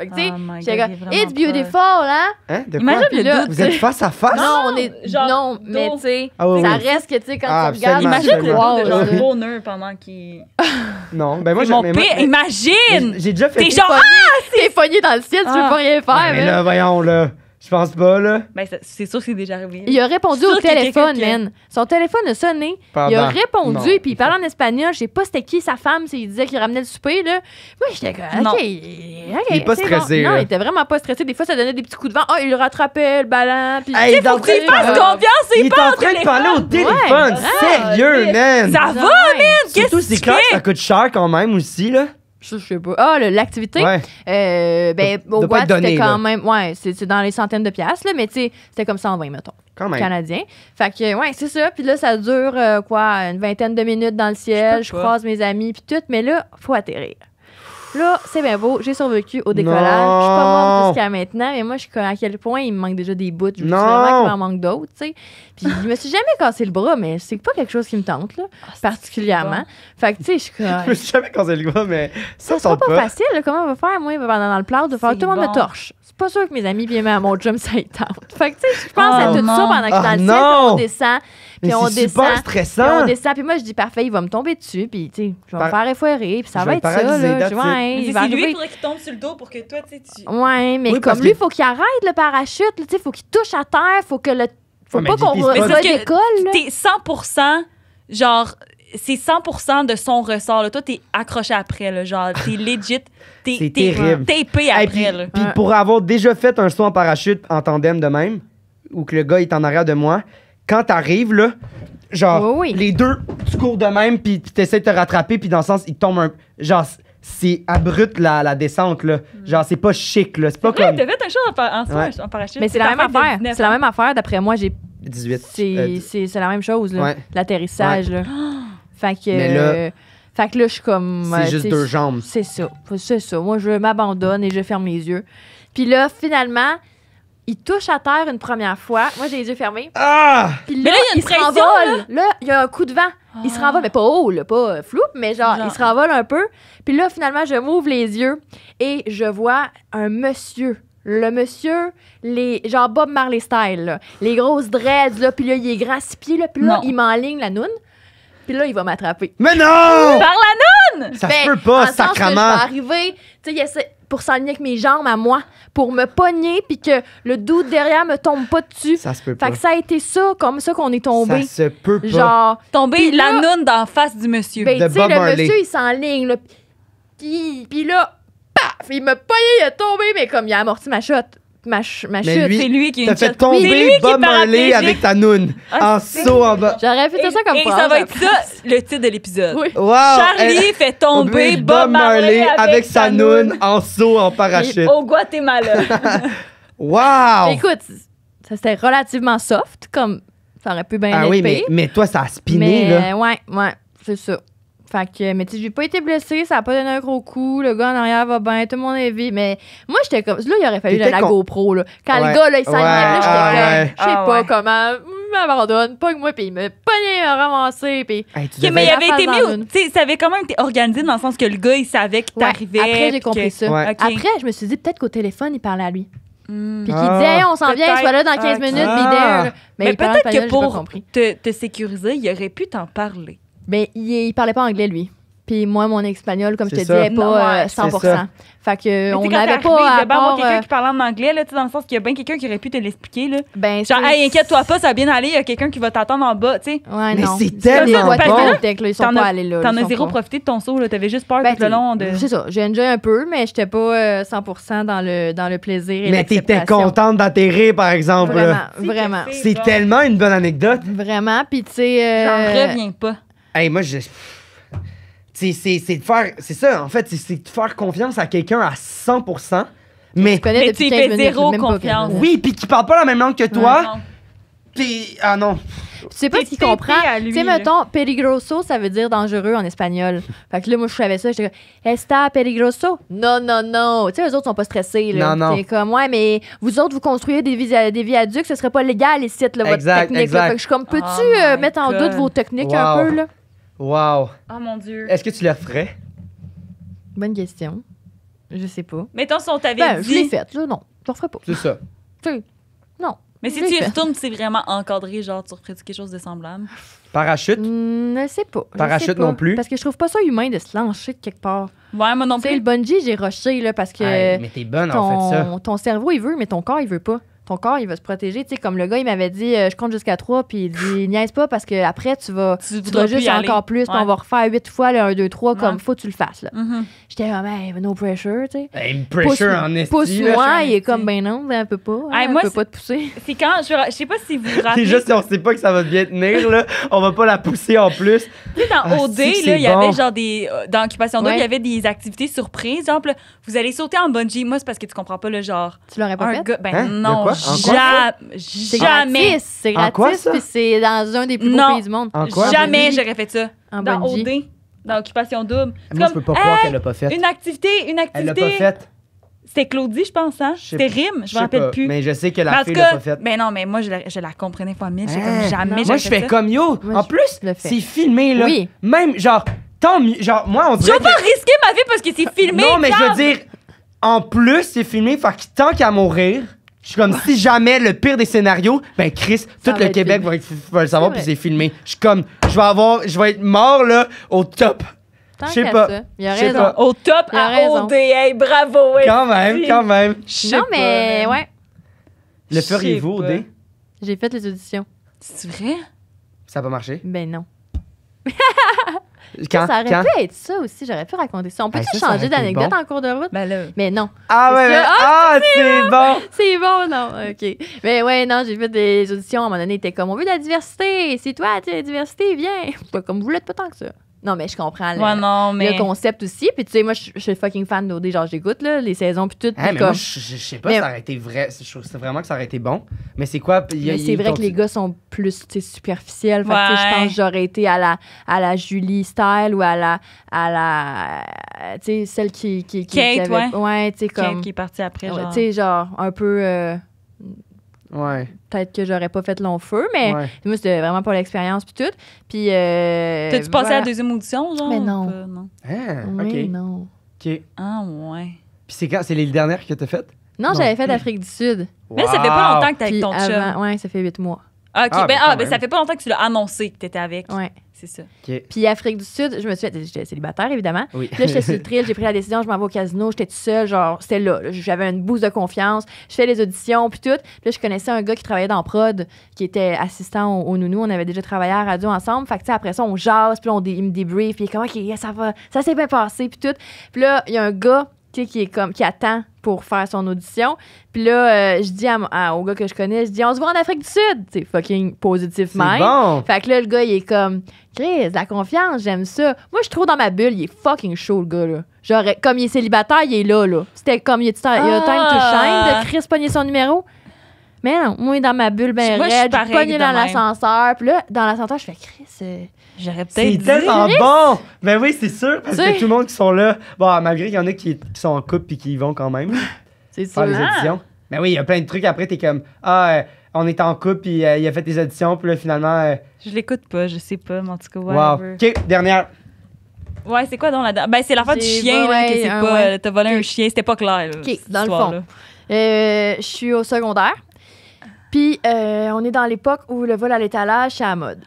Fait que, tu oh sais, j'ai comme, it's beautiful, hein? Hein? De quoi? Imagine vous êtes face à face? Non, on est. Genre, non, mais tu sais, ah, oui, ça reste que, tu sais, quand tu regardes. Imagine le dos de genre bonheur pendant qu'il. non, ben moi, j'ai. Mon imagine! J'ai déjà fait. des genre, ah! T'es pogné dans le ciel, tu peux ah. pas rien faire. Mais là, voyons, là. Je pense pas, là? Ben, c'est sûr que c'est déjà arrivé. Il a répondu au téléphone, man. Son téléphone a sonné. Il a répondu, et puis il parlait en espagnol. Je sais pas c'était qui sa femme, il disait qu'il ramenait le souper, là. Moi, j'étais comme, OK. Il est pas stressé. Non, il était vraiment pas stressé. Des fois, ça donnait des petits coups de vent. Ah, oh, il le rattrapait, le ballon. Puis, il faut qu'il fasse euh, confiance, il, il est en train de parler au téléphone. Sérieux, man. Ça va, man. Qu'est-ce que c'est clair ça coûte cher quand même aussi, là. Je sais pas. Ah, l'activité. Euh, ben, au Watt, c'était quand même. Ouais, c'est dans les centaines de piastres, là, mais tu sais, c'était comme 120, mettons. Quand même. Canadien. Fait que, ouais, c'est ça. Puis là, ça dure, euh, quoi, une vingtaine de minutes dans le ciel. Je, je croise mes amis, puis tout. Mais là, faut atterrir. Là, c'est bien beau, j'ai survécu au décollage. Je suis pas morte jusqu'à maintenant, mais moi, je suis à quel point il me manque déjà des bouts. Je sais vraiment qu'il m'en manque d'autres, tu sais. Puis je me suis jamais cassé le bras, mais c'est pas quelque chose qui me tente, là, ah, particulièrement. Fait que, tu sais, je suis je me suis jamais cassé le bras, mais ça, c'est pas, facile. comment on va faire, moi, il va pendant dans le plat, de faire tout le monde me torche. C'est pas sûr que mes amis viennent à mon jump ça y tente. Fait que, tu sais, je pense à oh, tout ça pendant que je suis dans le ciel, ah, on descend. Puis on descend. super stressant. Puis Puis moi, je dis, parfait, il va me tomber dessus. Puis, tu sais, je vais me faire effoirer. Puis ça va être ça. Là, ouais, hein, il va lui, il qu'il tombe sur le dos pour que toi, tu sais. Ouais, mais comme lui, il faut qu'il arrête le parachute. Tu sais, il faut qu'il touche à terre. faut que le. Faut pas qu'on redécolle. T'es 100 genre c'est 100 de son ressort. Là. Toi, t'es accroché après, là, genre, t'es legit, t'es tapé après. Hey, puis, puis pour avoir déjà fait un saut en parachute en tandem de même, ou que le gars est en arrière de moi, quand t'arrives, là, genre, les deux, tu cours de même, puis tu essaies de te rattraper, puis dans le sens, il tombe un. Genre, c'est abrupt, la, descente, là. Genre, c'est pas chic, là. C'est pas comme. T'as fait ta chose en, en, parachute. Mais c'est la, même affaire. C'est la même affaire, d'après moi, j'ai. 18. Euh, c'est la même chose, là. L'atterrissage, là. fait que. là, fait que là, je suis comme. C'est euh, juste deux jambes. C'est ça. C'est ça. Moi, je m'abandonne et je ferme les yeux. Puis là, finalement, il touche à terre une première fois. Moi, j'ai les yeux fermés. Ah! Puis là, il, se renvole. Là. il y a un coup de vent. Il se ah. renvole, mais pas haut, pas euh, flou, mais genre, il se renvole un peu. Puis là, finalement, je m'ouvre les yeux et je vois un monsieur. Le monsieur, les genre Bob Marley style, les grosses dreads, là, puis là, il est gras pieds, puis là, il m'enligne la noune. Puis là, il va m'attraper. Mais non! Par la noune! Ça ben, peut pas, sacrement! arriver, tu sais, pour s'aligner avec mes jambes à moi, pour me pogner, puis que le doute derrière me tombe pas dessus. Ça se peut pas. Fait que ça a été ça, comme ça qu'on est tombé. Ça se peut Genre, tomber la noune d'en face du monsieur. Ben, tu sais, le monsieur, il s'enligne, Puis, puis là, paf, il me pogné, il est tombé, mais comme il a amorti ma shot ma, C'est lui qui a fait tomber Bob Marley avec ta noune ah, en saut en bas. J'aurais fait ça comme Et ça va être ça, le titre de l'épisode. Charlie fait tomber Bob Marley avec, sa noune en saut en parachute. Au Guatemala. wow! Écoute, ça c'était relativement soft comme ça aurait pu bien ah oui, mais, toi, ça a spiné, mais, là. Ouais, ouais, c'est ça. Fait que, mais tu sais, j'ai pas été blessée, ça a pas donné un gros coup, le gars en arrière va bien, tout le monde est Mais moi, j'étais comme. Là, il aurait fallu la, GoPro, là. Quand le gars, là, il s'est là, j'étais ah, Je sais ah, pas comment, m'abandonne, hmm, pas que moi, puis il me pognait, il m'a ramassé, puis. mais il avait été mieux, Tu sais, ça avait quand même été organisé dans le sens que le gars, il savait que t'arrivais. Après, j'ai compris ça. Après, je me suis dit, peut-être qu'au téléphone, il parlait à lui. Hmm. Puis qu'il disait, on s'en vient, ah, soit là dans 15 minutes, Mais, peut-être que pour te sécuriser, il aurait pu t'en parler mais ben, il, il parlait pas anglais, lui. Puis moi, mon espagnol, comme je te disais, pas 100%. Euh, fait que on n'avait pas à part... quelqu'un euh, qui parlait en anglais, là, dans le sens qu'il y a bien quelqu'un qui aurait pu te l'expliquer. Là. Ben, Genre, hey, inquiète-toi pas, ça va bien aller, il y a quelqu'un qui va t'attendre en bas, tu sais. Ouais, mais c'est tellement bon. ils sont pas allés T'en as zéro profité de ton saut, là. T'avais juste peur ben, tout le long de... C'est ça, j'ai enjoyé un peu, mais j'étais pas 100% euh, dans le, dans le plaisir et Mais t'étais contente d'atterrir, par exemple. Vraiment, vraiment. C'est tellement une bonne anecdote. Vraiment, puis tu sais... J'en reviens pas. Hey, moi, je. C'est de faire. C'est ça, en fait, c'est de faire confiance à quelqu'un à 100%, mais. mais tu fais zéro confiance. Oui, puis qui parle pas la même langue que toi. puis. Ah non. c'est sais pas ce qu'il comprend. Tu sais, mettons, peligroso, ça veut dire dangereux en espagnol. fait que là, moi, je savais ça. J'étais comme, Esta peligroso? Non, non, non. Tu sais, eux autres sont pas stressés. Là. Non, non. comme, ouais, mais vous autres, vous construisez des, des viaducs, ce serait pas légal ici, là, votre technique. Fait que je suis comme, peux-tu oh euh, mettre en doute vos techniques un peu, là? Wow. Oh mon Dieu. Est-ce que tu le referais? Bonne question. Je sais pas. Mettons si on t'avait ben, Je l'ai faite, là, non. Je referais pas. C'est ça. Tu non. Mais si tu y retournes, c'est vraiment encadré, genre tu referais quelque chose de semblable. Parachute? Hmm, je sais pas. Parachute non plus? Parce que je trouve pas ça humain de se lancer de quelque part. Ouais, moi non plus. Tu sais, le bungee, j'ai rushé, là, parce que... mais t'es bonne en fait, ça. Ton cerveau, il veut, mais ton corps, il veut pas corps, il va se protéger. Tu sais, comme le gars, il m'avait dit, euh, je compte jusqu'à 3, puis il dit, niaise pas, parce que après, tu vas, tu, juste encore plus, puis on va refaire 8 fois le 1, 2, 3, comme faut que tu le fasses. là. Mm-hmm. J'étais comme, ben, mais no pressure, tu sais. Ben, pressure en Pousse-moi, il est comme, ben non, ben, un peut pas. Hein, hey, elle peut pas te pousser. C'est quand, je, sais pas si vous vous rappelez. c'est juste, on sait pas que ça va bien tenir, là. On va pas la pousser en plus. Tu sais, dans ah, OD, là, il y avait genre des. Euh, dans Occupation d'eau, il y avait des activités surprises. Exemple, vous allez sauter en bungee. Moi, c'est parce que tu comprends pas le genre. Tu l'aurais pas fait? Ben hein? non, jamais. C'est gratis, puis c'est dans un des plus beaux pays du monde. Jamais j'aurais fait ça. En dans OD, dans Occupation Double. Moi, comme, je peux pas croire qu'elle l'a pas fait. Une activité, une activité. Elle l'a pas faite. C'était Claudie, je pense, hein? C'était Rime, je me rappelle plus. Mais je sais que la fille l'a pas faite. Mais non, mais moi, je la, je la comprenais pas mille. Hey, comme eh. jamais Moi, je fais comme yo. en plus, c'est filmé, là. Oui. Même, genre, tant mieux. Genre, moi, on dirait. Je veux pas risquer ma vie parce que c'est filmé. Non, mais je veux dire, en plus, c'est filmé, fait que tant qu'à mourir je suis comme, si jamais le pire des scénarios, ben Chris, tout le Québec va, le savoir puis c'est filmé. Je suis comme, je vais avoir, je vais être mort là, au top. Je sais pas. Il Au top, à OD, bravo. Quand même, quand même. non, mais ouais. Le feriez-vous, OD? J'ai fait les auditions. C'est vrai? Ça va marcher? marché? Ben non. Quand, ça aurait pu être ça aussi, j'aurais pu raconter ça. On peut-tu ben, changer d'anecdote en cours de route? Ben mais non. Ah ouais, ah, ah, c'est bon! C'est bon, non, OK. Mais ouais, non, j'ai fait des auditions. À un moment donné, t'es comme, on veut de la diversité, c'est toi, tu la diversité, viens. Pas comme vous l'êtes pas tant que ça. Non, mais je comprends le, concept aussi. Puis tu sais, moi, je, suis fucking fan d'OD. Genre, j'écoute là, les saisons, puis tout. Hein, mais moi, je, sais pas si ça aurait été vrai. Je trouve vraiment que ça aurait été bon. Mais c'est quoi? c'est vrai que les gars sont plus superficiels. Fait que je pense que j'aurais été à la, à la Julie Style ou à la. À la tu sais, celle qui. qui, qui Kate, ouais. tu sais, comme. Kate qui est partie après. Genre... Tu sais, genre, un peu. Euh, ouais. peut-être que j'aurais pas fait long feu, mais moi, c'était vraiment pour l'expérience, puis tout. Puis. Euh, T'as-tu passé à la deuxième audition, genre? Mais non. Peu, non. Ah, OK. non. OK. Ah, ouais. Puis c'est quand? C'est les dernières que t'as faites? Non, j'avais fait l'Afrique du Sud. Mais ça fait pas longtemps que t'es avec ton chum. Ouais, ça fait huit mois. Ah, OK. Ah, ben, ben, ah, ben ça fait pas longtemps que tu l'as annoncé que t'étais avec. Ouais. C'est ça. Puis Afrique du Sud, je me suis j'étais célibataire évidemment. Puis Là, j'étais sur le j'ai pris la décision, je m'en vais au casino, j'étais toute seule, genre c'était là, j'avais une bouse de confiance, je fais les auditions puis tout. Puis là, je connaissais un gars qui travaillait dans prod, qui était assistant au, nounou, on avait déjà travaillé à la radio ensemble. Fait que après ça, on jase, puis on me débrief, puis il est comme OK, ça va, ça s'est bien passé puis tout. Puis là, il y a un gars qui est comme qui attend pour faire son audition. Puis là, euh, je dis au gars que je connais, je dis on se voit en Afrique du Sud. C'est fucking positif même. Fait que là, le gars, il est comme Chris, la confiance, j'aime ça. Moi, je trouve dans ma bulle, il est fucking chaud, le gars, là. Genre, comme il est célibataire, il est là, là. C'était comme il est il time to shine de Chris pogner son numéro moi, dans ma bulle, ben, moi, je suis pognée dans l'ascenseur. Puis là, dans l'ascenseur, je fais Chris. Euh, J'aurais peut-être C'est tellement bon! mais ben oui, c'est sûr, parce que tout le monde qui sont là, bon, malgré qu'il y en a qui, sont en couple puis qui y vont quand même. c'est sûr. les mais ben oui, il y a plein de trucs. Après, t'es comme, ah, euh, on est en couple puis euh, il a fait des auditions, puis là, finalement. Je l'écoute pas, je sais pas, mais en tout cas, whatever. OK, dernière. Ouais, c'est quoi dans la Ben, c'est la fin du chien, ouais, que c'est pas. T'as volé un chien, c'était pas clair. Là, OK, dans le fond. je suis au secondaire. Puis, euh, on est dans l'époque où le vol à l'étalage, c'est à mode.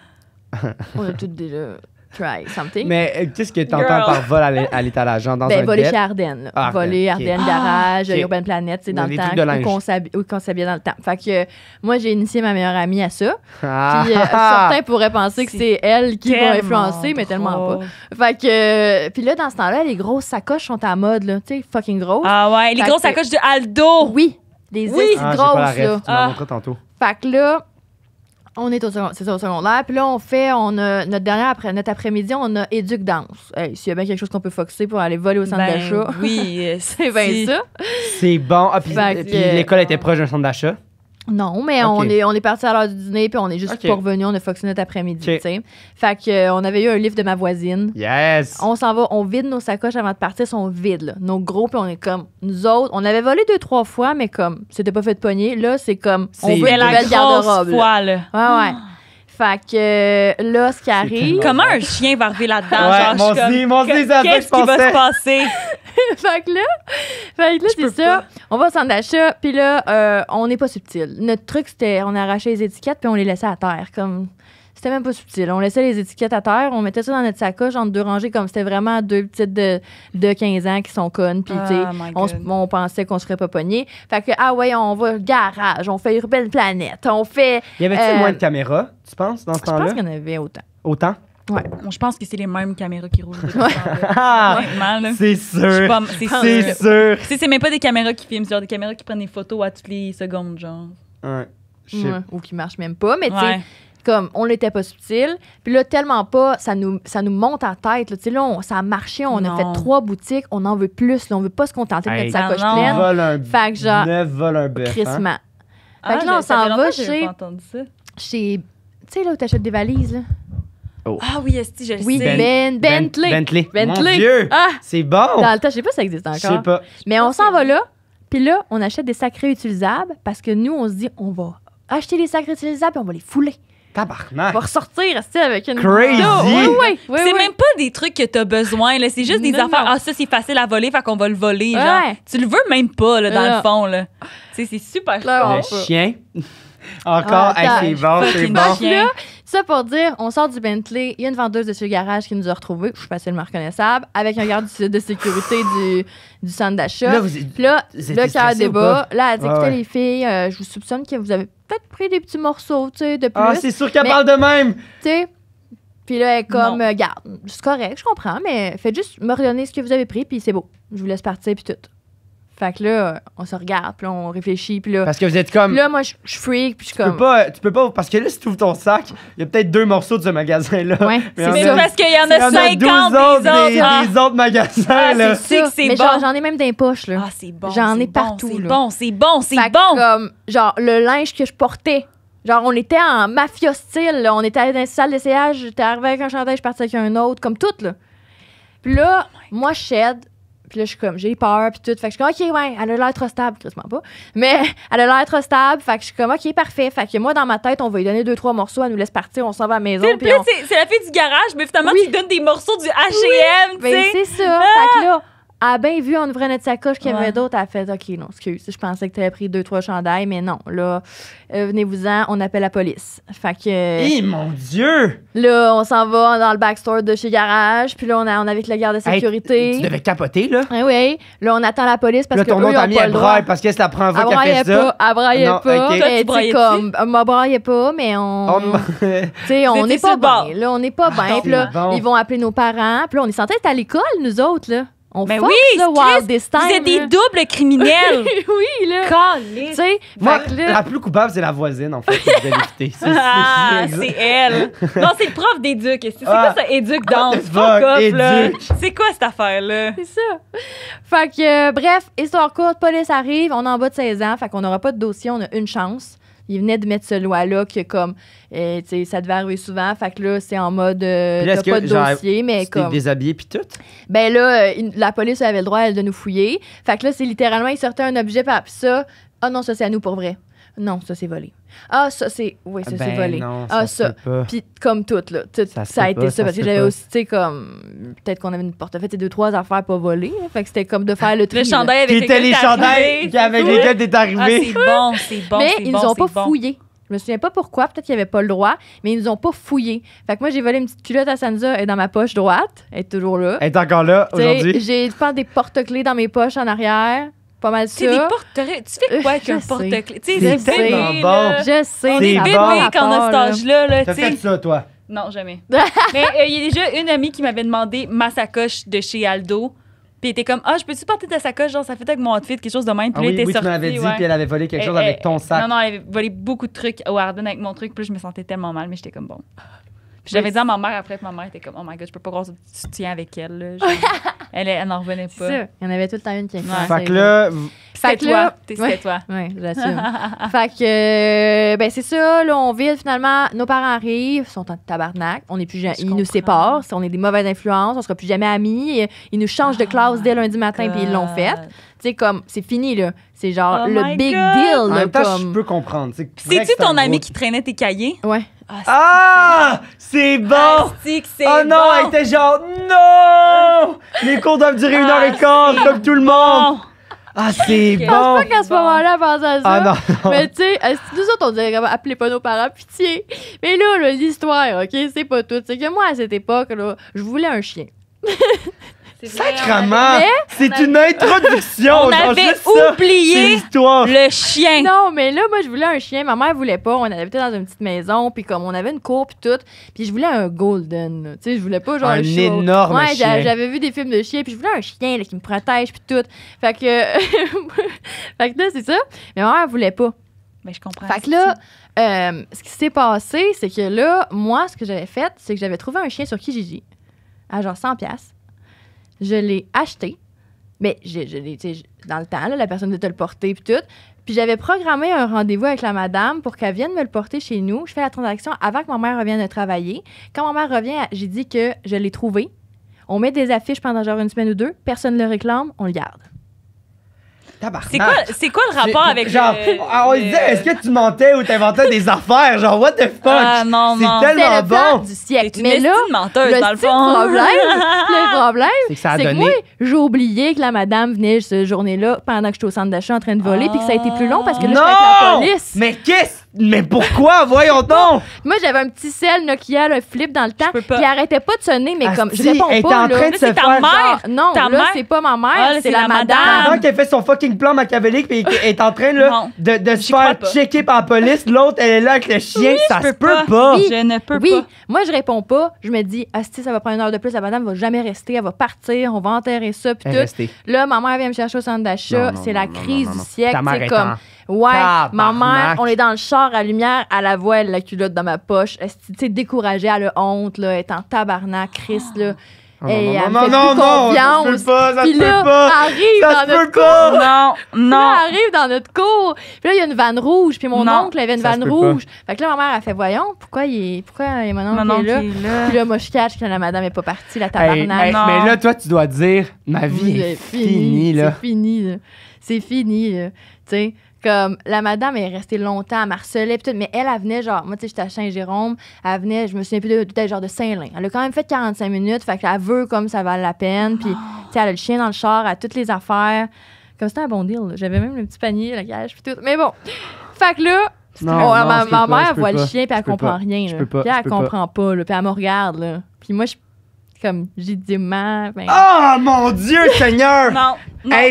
on a tous déjà try something. Mais euh, qu'est-ce que tu entends par vol à l'étalage? dans ben, un voler chez Ardennes. Ah, voler Ardennes Garage, ah, Urban Planet, c'est dans le temps. linge. Où qu'on s'habille- dans le temps. Fait que moi, j'ai initié ma meilleure amie à ça. Ah. Puis euh, certains pourraient penser que c'est elle qui va influencer, mais tellement pas. Fait que. Puis là, dans ce temps-là, les grosses sacoches sont à mode, là. Tu sais, fucking grosses. Ah ouais, les grosses sacoches de Aldo. Oui, des oui, ah, grosses, ah, là. Tu tantôt. Fait que là, on est au, second, au secondaire. Puis là, on fait, on a, notre dernière après, notre après-midi, on a éduque danse. Hey, S'il y a bien quelque chose qu'on peut foxer pour aller voler au centre ben d'achat. Oui, euh, c'est bien ça. C'est bon. Ah, puis, l'école euh, était proche d'un centre d'achat. Non, mais on est, on est parti à l'heure du dîner, puis on est juste pour pas revenu, on a fonctionné notre après-midi, tu sais. Fait qu'on euh, avait eu un livre de ma voisine. Yes! On s'en va, on vide nos sacoches avant de partir, sont vides, là. Nos gros, puis on est comme, nous autres, on avait volé deux, trois fois, mais comme, c'était pas fait de poignée. Là, c'est comme, on veut une Ouais, ouais. Ah. Fait que euh, là, ce qui arrive. Comment un chien va arriver là-dedans? Ouais, mon Qu'est-ce qui va se passer? fait que là, fait là c'est ça. On va au centre d'achat, puis là, euh, on n'est pas subtil. Notre truc, c'était on arrachait les étiquettes, puis on les laissait à terre. Comme c'était même pas subtil. On laissait les étiquettes à terre, on mettait ça dans notre sacoche entre deux rangées, comme c'était vraiment deux petites de, 15 ans qui sont connes. Puis, ah, on, on, pensait qu'on serait pas pognés. Fait que, ah ouais, on va au garage, on fait belle Planète, on fait. Y avait tu euh, moins de caméras, tu penses, dans ce temps-là? Je pense qu'il y en avait autant. Autant? Ouais. je pense que c'est les mêmes caméras qui roulent. Ah! c'est sûr. C'est sûr. Si c'est même pas des caméras qui filment, c'est genre des caméras qui prennent des photos à toutes les secondes, genre. Ouais. Ou qui marchent même pas, mais tu sais comme on n'était pas subtil. Puis là, tellement pas, ça nous, ça nous monte en tête. Là, là ça a marché, on a fait trois boutiques, on en veut plus. Là, on veut pas se contenter de hey, notre sacoche ah pleine. Vole un, fait que genre, neuf vole un bœuf. Hein. Ah, fait que là, on s'en va chez. Chez. Tu sais, là, où tu achètes des valises, oh. Ah oui, Esti, je oui, sais. Ben- ben- Bentley. Bentley. Bentley. Mon Dieu, ah! c'est bon. Dans le temps, je sais pas si ça existe encore. Je sais pas. Mais on s'en va là, puis là, on achète des sacrés utilisables parce que nous, on se dit, on va acheter des sacrés utilisables et on va les fouler. Tabarnak! Va ressortir, avec une. Crazy! c'est même pas des trucs que t'as besoin, là. C'est juste des affaires. Ah, ça, c'est facile à voler, fait qu'on va le voler. Ouais. Tu le veux même pas, là, dans le fond, là. Tu c'est super là, Le chien. Encore, avec ses c'est bon, c'est ça pour dire, on sort du Bentley, il y a une vendeuse de ce garage qui nous a retrouvés, je suis facilement reconnaissable, avec un garde du, de sécurité du, du centre d'achat. Là, vous, là le débat. Là, elle dit écoutez, les filles, euh, je vous soupçonne que vous avez « Faites pris des petits morceaux, tu sais, de Ah, c'est sûr qu'elle parle de même! Tu sais, puis là, elle est comme, euh, garde, c'est correct, je comprends, mais faites juste me redonner ce que vous avez pris, puis c'est beau. Je vous laisse partir, puis tout. Fait que là, on se regarde, puis là, on réfléchit, puis là. Parce que vous êtes comme. là, moi, je, freak, puis je suis comme. Tu peux pas, tu peux pas, parce que là, si tu ouvres ton sac, il y a peut-être deux morceaux de ce magasin-là. Ouais, c'est parce qu'il y en a 50 des autres, des, ah. des autres magasins, ah, là. C'est c'est bon. J'en ai même dans poches, là. Ah, c'est bon. J'en ai partout, C'est bon, c'est bon, c'est bon. Comme, genre, le linge que je portais. Genre, on était en mafia style, là. On était dans une salle d'essayage, j'étais arrivé avec un chandail, je partais avec un autre, comme tout, là. Puis là, oh moi, je puis là, je suis comme, j'ai peur, puis tout. Fait que je suis comme, OK, ouais, elle a l'air trop stable, quasiment pas. Mais elle a l'air trop stable, fait que je suis comme, OK, parfait. Fait que moi, dans ma tête, on va lui donner deux, trois morceaux, elle nous laisse partir, on s'en va à la maison. Puis c'est la fille du garage, mais finalement, tu lui donnes des morceaux du HM, tu sais. Ben, c'est ça. Ah! Fait que là, ah ben, vu en ouvrant notre sacoche qu'il y avait d'autres. Elle a fait OK, non, excuse. Je pensais que tu avais pris deux, trois chandails, mais non. Là, euh, venez-vous-en, on appelle la police. Fait que. Hé, euh, eh, mon Dieu! Là, on s'en va dans le backstore de chez Garage. Puis là, on, a, est avec le garde de sécurité. tu devais capoter, là. Oui, eh oui. Là, on attend la police parce que. Là, ton autre mis elle braille parce que c'est la première qu'elle fait ça. Elle braillait pas. Elle braillait pas. Elle comme. Elle braillait pas, mais on. Oh tu sais, on n'est pas bon. Là, on n'est pas ah, bien. là, ils vont appeler nos parents. Puis là, on est censé être à l'école, nous autres, là. On ben oui, c'est des doubles criminels. oui, là. Tu sais, la plus coupable, c'est la voisine, en fait, Ah, c'est elle. non, c'est le prof d'éduc. C'est quoi ah. ça, éduque dans C'est quoi cette affaire-là? C'est ça. Fait que, euh, bref, histoire courte, police arrive, on est en bas de 16 ans, fait qu'on n'aura pas de dossier, on a une chance il venait de mettre ce loi-là que comme, euh, ça devait arriver souvent. Fait que là, c'est en mode, euh, t'as pas de dossier, mais comme... déshabillé puis tout? Ben là, euh, la police avait le droit, elle, de nous fouiller. Fait que là, c'est littéralement, ils sortaient un objet, puis ça, ah oh non, ça, c'est à nous pour vrai. Non, ça c'est volé. Ah, ça c'est. Oui, ça s'est ben volé. ah, ça. Puis comme toutes là. ça, a été ça. Parce que j'avais aussi, tu sais, comme. Peut-être qu'on avait une portefeuille, deux, trois affaires pas volées. Hein, fait que c'était comme de faire le truc. Le chandail avec les chandails avec lesquels t'es arrivé. Ah, c'est bon, c'est bon. Mais ils nous ont pas fouillé. Je me souviens pas pourquoi, peut-être qu'il n'y avait pas le droit, mais ils nous ont pas fouillé. Fait que moi, j'ai volé une petite culotte à Sansa, elle dans ma poche droite, elle est toujours là. Elle est encore là aujourd'hui. J'ai, je des porte-clés dans mes poches en arrière pas mal ça. tu fais quoi avec un porte-clés? Tu sais, c'est tellement bon. Je sais. On est bébé quand on a cet âge-là. T'as fait ça, toi? Non, jamais. Mais euh, il y a déjà une amie qui m'avait demandé ma sacoche de chez Aldo. Puis elle était comme, ah, je peux-tu porter ta sacoche? Genre, ça fait avec mon outfit, quelque chose de même. Puis là, ah était oui, tu m'avais dit, puis elle avait volé quelque euh, chose avec euh, ton sac. Non, non, elle avait volé beaucoup de trucs au Arden avec mon truc. Puis je me sentais tellement mal, mais j'étais comme, bon j'avais dit à ma mère après, que ma mère était comme, oh my god, je peux pas que tu soutien avec elle. elle, elle n'en revenait pas. Ça. Il y en avait tout le temps une qui ouais. Fait que là. Fait que toi. C'était toi. Oui, j'assume. fait que, euh, ben, c'est ça, là, on vit finalement. Nos parents arrivent, ils sont en tabarnak. On est plus Ils nous séparent. On est des mauvaises influences. On sera plus jamais amis. Ils nous changent de classe dès ah, lundi matin, puis ils l'ont fait. Tu sais, comme, c'est fini, là. C'est genre oh le big deal. En même temps, comme... je peux comprendre. C'est-tu ton ami qui traînait tes cahiers? Ouais. Ah, c'est ah! bon! oh non, elle était genre non! Les cours doivent durer une heure et quart ah, comme tout le monde. Ah, c'est bon! Je pense pas qu'à ce moment-là, elle pensait à ça. Ah non, Mais tu sais, euh, nous autres, on dirait appelez pas nos parents, pitié. Mais là, l'histoire, OK, c'est pas tout. C'est que moi, à cette époque, je voulais un chien. Sacrement! C'est une introduction! on avait oublié le chien! Non, mais là, moi, je voulais un chien. Ma mère voulait pas. On habitait dans une petite maison. Puis comme on avait une cour, puis tout. Puis je voulais un golden. Tu sais, je voulais pas genre un énorme ouais, chien. J'avais vu des films de chiens. Puis je voulais un chien qui me protège, puis tout. Fait que. fait que là, c'est ça. Mais ma mère voulait pas. Mais je comprends. Fait que là, euh, ce qui s'est passé, c'est que là, moi, ce que j'avais fait, c'est que j'avais trouvé un chien sur Kijiji à genre 100$ je l'ai acheté. Mais je, je dans le temps, la personne devait te le porter, puis tout. Puis j'avais programmé un rendez-vous avec la madame pour qu'elle vienne me le porter chez nous. Je fais la transaction avant que ma mère revienne de travailler. Quand ma mère revient, j'ai dit que je l'ai trouvé. On met des affiches pendant genre une semaine ou deux. Personne ne le réclame, on le garde. C'est quoi, quoi le rapport avec genre ah, on lui disait est-ce que tu mentais ou t'inventais des affaires genre what the fuck ah, C'est tellement c'est tellement le bon du siècle mais là menteuse, le dans le fond problème le problème c'est que j'ai oublié que la madame venait cette journée-là pendant que j'étais au centre d'achat en train de voler et ah. puis que ça a été plus long parce que là j'étais avec la police mais qu'est-ce mais pourquoi, voyons nous Moi, j'avais un petit sel Nokia, un flip dans le temps. qui arrêtait pas de sonner, mais comme je réponds pas. en train de se ta mère. Non, là, c'est pas ma mère, ah, c'est la madame. qui qu'elle fait son fucking plan machiavélique, puis est en train de, se faire checker par la police, l'autre, elle est là avec le chien, ça se peut pas. Je ne peux pas. Oui, moi, je réponds pas. Je me dis, si ça va prendre une heure de plus, la madame va jamais rester, elle va partir, on va enterrer ça, puis tout. Là, ma mère vient me chercher au centre d'achat, c'est la crise du siècle. comme Ouais, ma mère, on est dans le char à lumière, à la voile, la culotte dans ma poche. Elle s'est découragée, elle a honte, là, elle est en tabarnak, Chris, là. Ah. et eh, hey, non, non, non, non, ça se peut pas, ça se peut pas. arrive dans notre cours. Non, non. Là, arrive dans notre cours. Puis là, il y a une vanne rouge. Puis mon oncle avait une vanne rouge. Fait que là, ma mère, elle fait Voyons, pourquoi, il est, pourquoi il est mon oncle, est, là? Puis là, moi, je cache que la madame est pas partie, la tabarnak. mais là, toi, tu dois dire Ma vie est, finie, là. C'est fini, là. C'est fini, là. Tu sais. Comme la madame est restée longtemps à marceler tout, mais elle, elle venait genre, moi, tu sais, j'étais à Saint-Jérôme, elle venait, je me souviens plus de, genre de Saint-Lin. Elle a quand même fait 45 minutes, fait qu'elle veut comme ça vaut la peine, puis, ah! tu sais, elle a le chien dans le char, à toutes les affaires. Comme c'était un bon deal, j'avais même le petit panier, la cage, tout. Mais bon, fait que là, ma, mère voit le chien, puis elle comprend rien. Puis elle comprend pas, puis elle me regarde, Puis moi, je comme j'ai du Ben... Oh mon Dieu, Seigneur! non,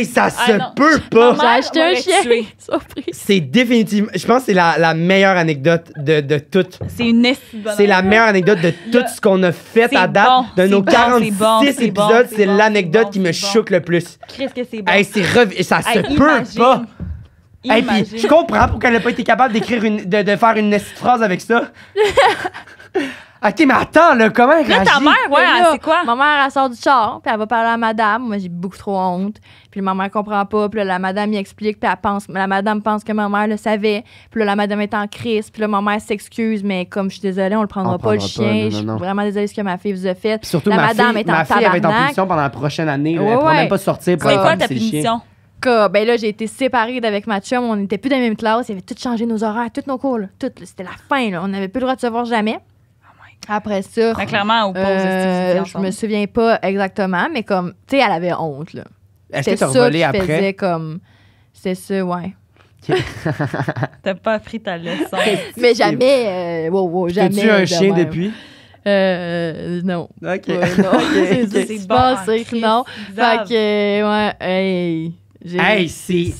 ça ah, se peut pas! J'ai acheté un chien! c'est définitivement. Je pense que c'est la, meilleure anecdote de, de C'est une C'est la meilleure anecdote de tout ce qu'on a fait à date. de nos 46 épisodes, c'est l'anecdote qui me choque le plus. que c'est bon? Hey, Ça se peut pas! Et je comprends pourquoi elle n'a pas été capable d'écrire une, de, faire une phrase avec ça. OK, mais attends, là, comment elle Là, ta mère, ouais, c'est quoi? Ma mère, elle sort du char, puis elle va parler à madame. Moi, j'ai beaucoup trop honte. Puis ma mère comprend pas. Puis la madame y explique, puis elle pense, la madame pense que ma mère le savait. Puis là, la madame est en crise. Puis là, ma mère s'excuse, mais comme je suis désolée, on le prendra pas, le chien. Je suis vraiment désolée ce que ma fille vous a fait. surtout, La ma madame fille, est en ma fille va être en punition pendant la prochaine année. elle ne même pas sortir. pour C'est quoi ta punition? ben là, j'ai été séparée d'avec ma chum. On n'était plus dans la même classe. Il avait tout changé nos horaires, tous nos cours. Tout, c'était la fin. On n'avait plus le droit de se voir jamais. Après ça. Ben, clairement, au euh, Je me souviens pas exactement, mais comme, tu sais, elle avait honte, là. Est-ce que t'as volé après? comme. C'est ça, ouais. t'as pas appris ta leçon. mais jamais. Euh, wow, wow, jamais. T'as-tu un euh, chien depuis? Euh, euh, non. OK. Ouais, non. okay. c'est pas sûr, non. Fait que, ouais, hey. Hey, c'est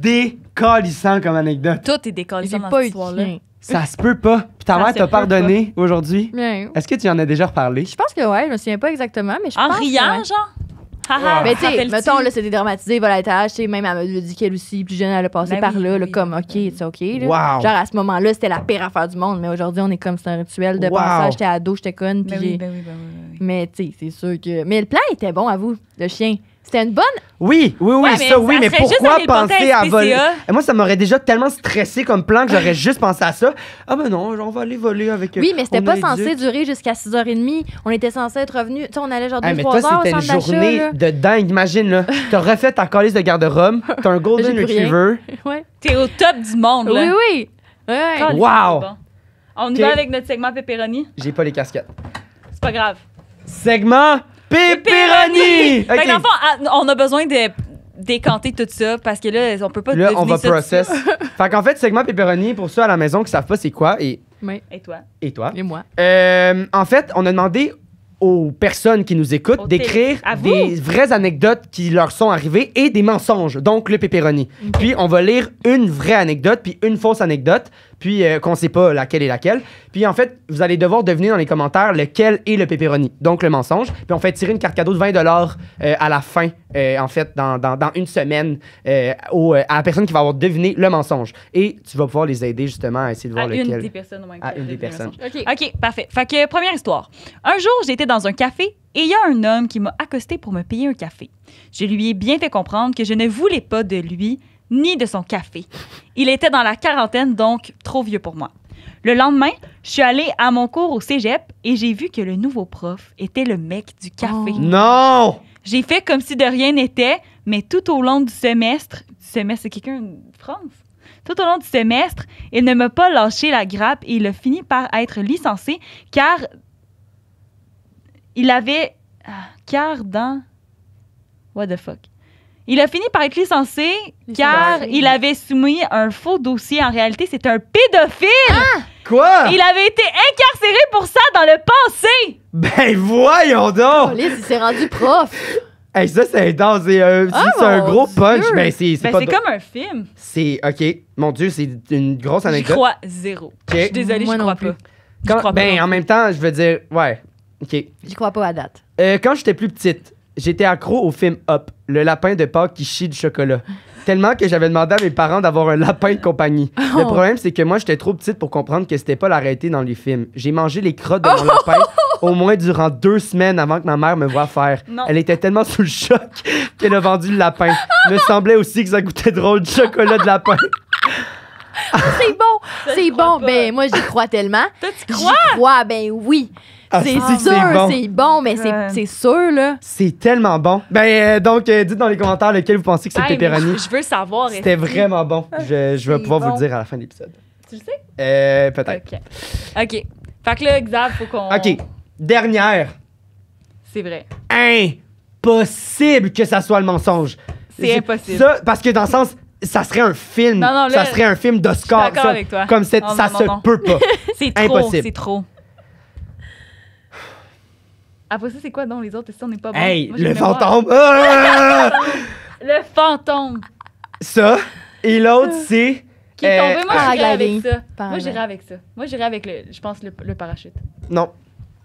décalissant comme anecdote. Tout est décalissant dans cette histoire-là. Ça se peut pas. Puis ta mère t'a pardonné aujourd'hui. Est-ce que tu en as déjà reparlé? Je pense que oui, je me souviens pas exactement, mais je En pense. En riant, genre? Mais tu sais, mettons, là, c'est dédramatisé, voilà, tu sais, même elle me dit qu'elle aussi, plus jeune, elle a passé ben par là, comme, OK, c'est OK. Wow. Genre, à ce moment-là, c'était la pire affaire du monde, mais aujourd'hui, on est comme, c'est un rituel de passage, j'étais ado, j'étais conne, ben puis oui, ben oui, oui, Mais tu sais, c'est sûr que. Mais le plan était bon à vous, le chien. C'était une bonne. Oui, oui, oui, ça, oui, mais pourquoi penser à voler? Moi, ça m'aurait déjà tellement stressé comme plan que j'aurais juste pensé à ça. Ah, ben non, on va aller voler avec Oui, mais c'était pas censé durer jusqu'à 6h30. On était censé être revenu. Tu sais, on allait genre 2-3 h mais toi, heures c'était une journée de dingue. Imagine, là. T'as refait ta calice de garde-robe. T'as un Golden Retriever. Ouais. T'es au top du monde, là. oui. Ouais. Wow. On y va avec notre segment pepperoni. J'ai pas les casquettes. C'est pas grave. Segment Pepperoni! Fait ah, on a besoin de décanter tout ça parce que là, on peut pas Là, on va process. fait qu'en fait, segment pepperoni, pour ceux à la maison qui savent pas c'est quoi, et, Oui, Et toi? et toi? et moi. Euh, en fait, on a demandé aux personnes qui nous écoutent d'écrire des vraies anecdotes qui leur sont arrivées et des mensonges, donc le pepperoni. Puis on va lire une vraie anecdote puis une fausse anecdote puis qu'on euh, qu'on sait pas laquelle est laquelle. Puis en fait, vous allez devoir deviner dans les commentaires lequel est le pepperoni, donc le mensonge. Puis on fait tirer une carte cadeau de 20 dollars euh, à la fin, euh, en fait, dans, une semaine à la personne qui va avoir deviné le mensonge. Et tu vas pouvoir les aider justement à essayer de voir à lequel. Une des personnes, moins à une des personnes. ok, parfait. Fait que première histoire. Un jour, j'étais dans un café et il y a un homme qui m'a accosté pour me payer un café. Je lui ai bien fait comprendre que je ne voulais pas de lui ni de son café. Il était dans la quarantaine, donc trop vieux pour moi. Le lendemain, je suis allée à mon cours au cégep et j'ai vu que le nouveau prof était le mec du café. Oh. Non! J'ai fait comme si de rien n'était, mais tout au long du semestre, semestre, c'est quelqu'un de France? Tout au long du semestre, il ne m'a pas lâché la grappe et il a fini par être licencié car il avait. Ah, car dans. What the fuck? Il a fini par être licencié car il avait soumis un faux dossier. En réalité, c'est un pédophile. Ah! Quoi? Il avait été incarcéré pour ça dans le passé. Ben voyons donc! Police, il s'est rendu prof. Hey, ça, c'est un, euh, ah, c'est un gros punch. Ben, c'est ben, pas c'est comme un film. C'est. OK. Mon Dieu, c'est une grosse anecdote. Je crois zéro. Je suis désolée, je crois pas. crois ben, en même temps, je veux dire. Ouais. OK. J'y crois pas à date. Euh, quand j'étais plus petite, J'étais accro au film Up, le lapin de Pâques qui chie du chocolat. Tellement que j'avais demandé à mes parents d'avoir un lapin de compagnie. Le oh. problème, c'est que moi, j'étais trop petite pour comprendre que c'était pas l'arrêté dans les films. J'ai mangé les crottes de mon lapin oh. au moins durant deux semaines avant que ma mère me voie faire. Elle était tellement sous le choc qu'elle a vendu le lapin. Il me semblait aussi que ça goûtait drôle du chocolat de lapin. c'est bon, c'est bon. Ben, moi, j'y crois tellement. tu crois? J'y crois, ben oui. Ah, c'est sûr, c'est bon. mais c'est- c'est sûr, là. C'est tellement bon. Ben, euh, donc, euh, dites dans les commentaires lequel vous pensez que c'était le Je veux savoir. C'était vraiment bon. Ah, je, je vais pouvoir vous le dire à la fin de l'épisode. Tu le sais? Euh, Peut-être. OK. OK. Fait que là, Xav, faut qu'on. OK. Dernière. C'est vrai. Impossible que ça soit le mensonge. C'est impossible. Ça, parce que dans le sens, ça serait un film. Non, non, là, ça serait un film d'Oscar. d'accord avec toi. Comme cette ça se peut pas. C'est trop. Impossible. C'est trop. Après ça, c'est quoi dans les autres? Si on n'est pas bon. Hey, le fantôme! le fantôme! Ça. Et l'autre, c'est. Qui est tombé. Moi, euh, j'irai avec ça. Moi, j'irai avec ça. Moi, j'irai avec, le, je pense, le, parachute. Non.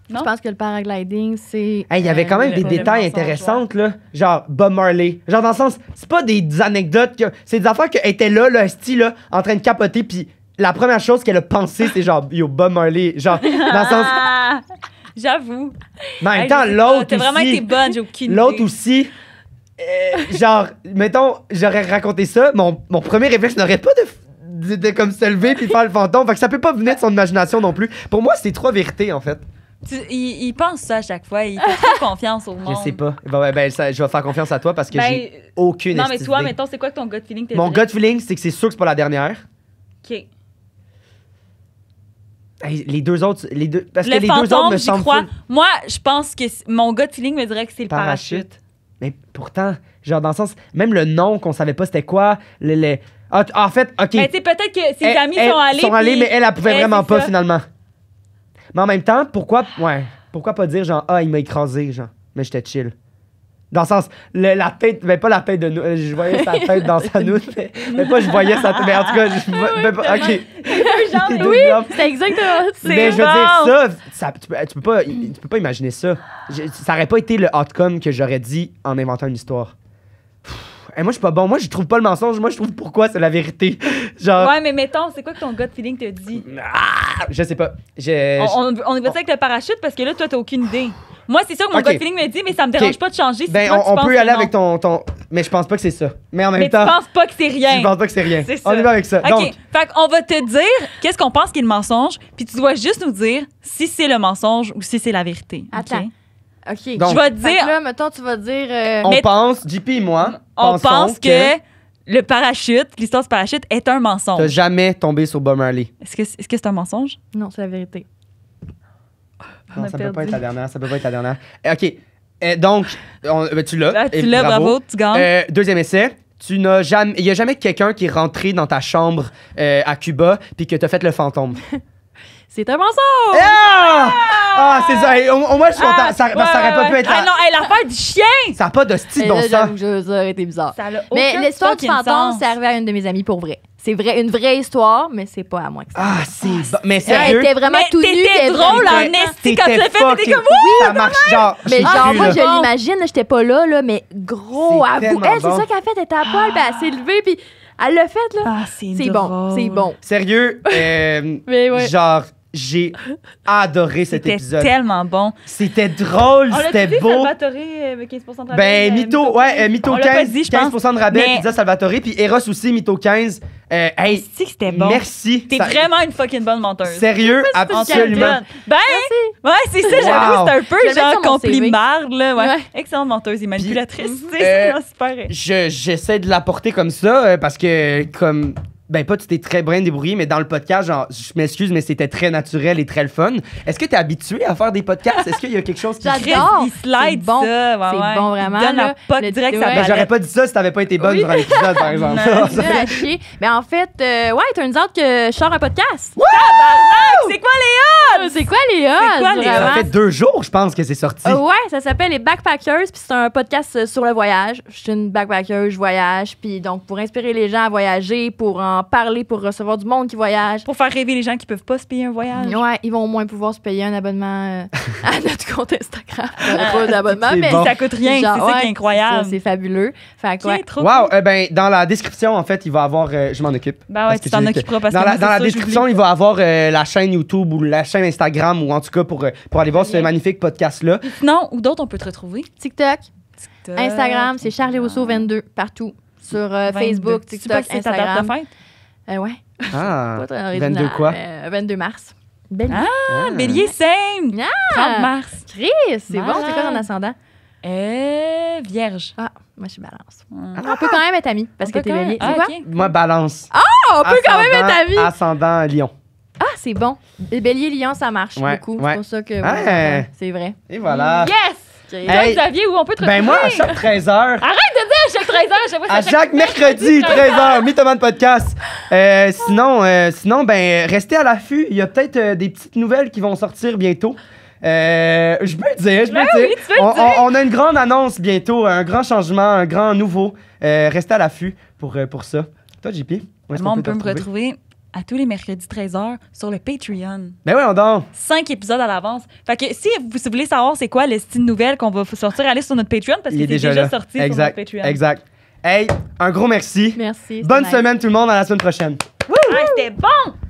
Je pense que le paragliding, c'est. Il y avait quand même euh, des détails intéressants, là. Genre, Bob Marley. Genre, dans le sens, c'est pas des, anecdotes, c'est des affaires qu'elle était là, là, style, là, en train de capoter, puis la première chose qu'elle a pensée, c'est genre, yo, Bob Marley. Genre, dans le sens. J'avoue. Mais en même temps, l'autre. T'as vraiment été bonne, j'ai aucune L'autre aussi. Euh, genre, mettons, j'aurais raconté ça, mon, mon premier réflexe n'aurait pas de, de, comme se lever puis faire le fantôme. Fait que ça peut pas venir de son imagination non plus. Pour moi, c'est trois vérités, en fait. il, pense ça à chaque fois. Il fait trop confiance au monde. Je sais pas. Ben, ben, je vais faire confiance à toi parce que ben, j'ai aucune Non, mais toi, mettons, c'est quoi ton gut feeling? Mon gut feeling, c'est que c'est sûr que c'est pas la dernière. OK les deux autres, les deux, parce que les deux autres me semblent. Crois. Moi, je pense que mon gut feeling me dirait que c'est le parachute. Mais pourtant, genre dans le sens, même le nom qu'on savait pas c'était quoi, ah, en fait, ok. Mais tu peut-être que ses amis sont allés. Sont allés, mais elle, elle pouvait vraiment pas finalement. Mais en même temps, pourquoi, ouais, pourquoi pas dire genre ah il m'a écrasé genre, mais j'étais chill. Dans le sens, la tête, mais ben, pas la tête de nous. Je voyais sa tête dans sa nous. mais, pas je voyais sa Mais en tout cas, je ben, OK. Genre, oui, c'est exactement. Mais je veux dire, ça, tu, peux, tu, peux pas, tu peux pas imaginer ça. ça aurait pas été le outcome que j'aurais dit en inventant une histoire. Et moi, je suis pas bon. Moi, je trouve pas le mensonge. Moi, je trouve pourquoi c'est la vérité. Genre. Ouais, mais mettons, c'est quoi que ton gut feeling te dit? Ah, ah! Je sais pas. on, on, on avec le parachute parce que là, toi, t'as aucune idée. Moi, c'est ça que mon okay. gut feeling me dit, mais ça me dérange pas de changer. Si ben, on, on peut y aller avec ton, ton, Mais je pense pas que c'est ça. Mais en même mais temps. Je pense pas que c'est rien. Je pense pas que c'est rien. C'est on y va avec ça. OK. Donc, fait on va te dire qu'est-ce qu'on pense qui est le mensonge, puis tu dois juste nous dire si c'est le mensonge ou si c'est la vérité. Attends. OK. Donc, je vais te dire. Là, mettons, tu vas dire. Euh, on pense, JP et moi. On pense que le parachute, l'histoire du parachute est un mensonge. Tu T'as jamais tombé sur Bob Marley. Est-ce que c'est un mensonge? Non, c'est la vérité. Non, ça ne peut pas être la dernière. Ça peut pas être la dernière. Euh, OK. Euh, donc, euh, ben, tu l'as. Ah, tu l'as, bravo. tu gagnes. deuxième essai. Tu n'as jamais, il n'y a jamais quelqu'un qui est rentré dans ta chambre à Cuba puis que tu as fait le fantôme. C'est un mensonge! Eh, ah! ah c'est ça. Hey, au, moins, je suis content. Ah, ça, ça aurait pas pu être. Ah, la... non, hey, l'affaire du chien! Ça n'a pas de style dans ça aurait été bizarre. mais l'histoire du fantôme, c'est arrivé à une de mes amies pour vrai. C'est vrai, une vraie histoire, mais c'est pas à moi que ça. Ah, c'est. Ah, mais sérieux? Elle était vraiment mais tout nue. T'étais drôle en esti quand tu l'as fait. T'étais comme, oui, ça marche. Genre, mais genre, moi, je l'imagine, j'étais pas là, là, mais gros, à vous. Elle, c'est ça qu'elle a fait. Elle était à poil, puis ben, elle s'est levée, puis. Elle l'a fait, là. Ah, c'est bon. C'est bon. Sérieux, euh, mais ouais. genre, j'ai adoré cet épisode. C'était tellement bon. C'était drôle, c'était beau. Salvatore, 15 euh, de rabais. Ben, euh, Mito, ouais, euh, Mito 15, dit, 15 de rabais, Mais- Pizza Salvatore, puis Eros aussi, Mito 15. Euh, hey, ah, c'était bon. merci. T'es vraiment une fucking bonne menteuse. Sérieux, absolument. Ben, ouais, c'est ça, j'avoue, c'est un peu genre complimard. Ouais. Excellente menteuse et manipulatrice. tu sais, Euh, c'est super. Je- J'essaie de l'apporter comme ça euh, parce que, comme ben pas tu t'es très bien débrouillé, mais dans le podcast, genre, je m'excuse, mais c'était très naturel et très le fun. Est-ce que t'es habitué à faire des podcasts? Est-ce qu'il y a quelque chose qui... J'adore! c'est bon. ça, bon vraiment. pas ben, J'aurais pas dit ça si t'avais pas été bonne durant l'épisode, par exemple. mais ben, en fait, euh, ouais, turns out que je sors un podcast. C'est quoi les odds? C'est quoi les odds? Ça fait deux jours, je pense, que c'est sorti. Euh, ouais, ça s'appelle Les Backpackers, puis c'est un podcast euh, sur le voyage. Je suis une backpacker, je voyage, puis donc pour inspirer les gens à voyager, pour en parler pour recevoir du monde qui voyage. Pour faire rêver les gens qui peuvent pas se payer un voyage. Ouais, ils vont au moins pouvoir se payer un abonnement euh, à notre compte Instagram. Euh, euh, abonnement mais ça coûte rien. C'est incroyable. C'est fabuleux. Fait quoi? Eh ben, dans la description, en fait, il va avoir. je m'en occupe. dans La, description, il va avoir la chaîne YouTube ou la chaîne Instagram ou en tout cas pour, pour aller voir ce magnifique podcast-là. Non, ou d'autres, on peut te retrouver. TikTok. Instagram, c'est Charlie Rousseau 22 partout sur Facebook, TikTok, Instagram. Eh ouais. Ah, 22 quoi? 22 euh, mars. Bélier. Ah, ah. Bélier, same! Ah! 30 mars. Chris, c'est bon, c'est quoi ton ascendant? Euh, vierge. Ah, moi, je suis balance. Ah. on peut quand même être amis parce que t'es bélier. C'est quoi? Moi, balance. Ah, on peut quand même être amis. Ascendant lion. Ah, c'est bon. Bélier, lion, ça marche beaucoup. C'est pour ça que. Ouais. c'est vrai. Et voilà. Yes! Xavier, où on peut te Ben moi, à chaque 13h. Arrête de dire à chaque 13h, à chaque À chaque, mercredi, 13h, Mythoman Podcast. Euh, sinon, euh, sinon, ben, restez à l'affût. Il y a peut-être euh, des petites nouvelles qui vont sortir bientôt. je peux le dire, je peux ben On, On, a une grande annonce bientôt, un grand changement, un grand nouveau. restez à l'affût pour, pour ça. Toi, JP, On peut, me retrouver? à tous les mercredis 13h sur le Patreon. Ben oui, on dort. Cinq épisodes à l'avance. Fait que si vous, vous voulez savoir c'est quoi le style nouvelle qu'on va sortir, allez sur notre Patreon parce qu'il est déjà, sorti exact, sur notre Patreon. Exact. Hey, un gros merci. Merci. Bonne semaine tout le monde, à la semaine prochaine. Ah, C'était bon!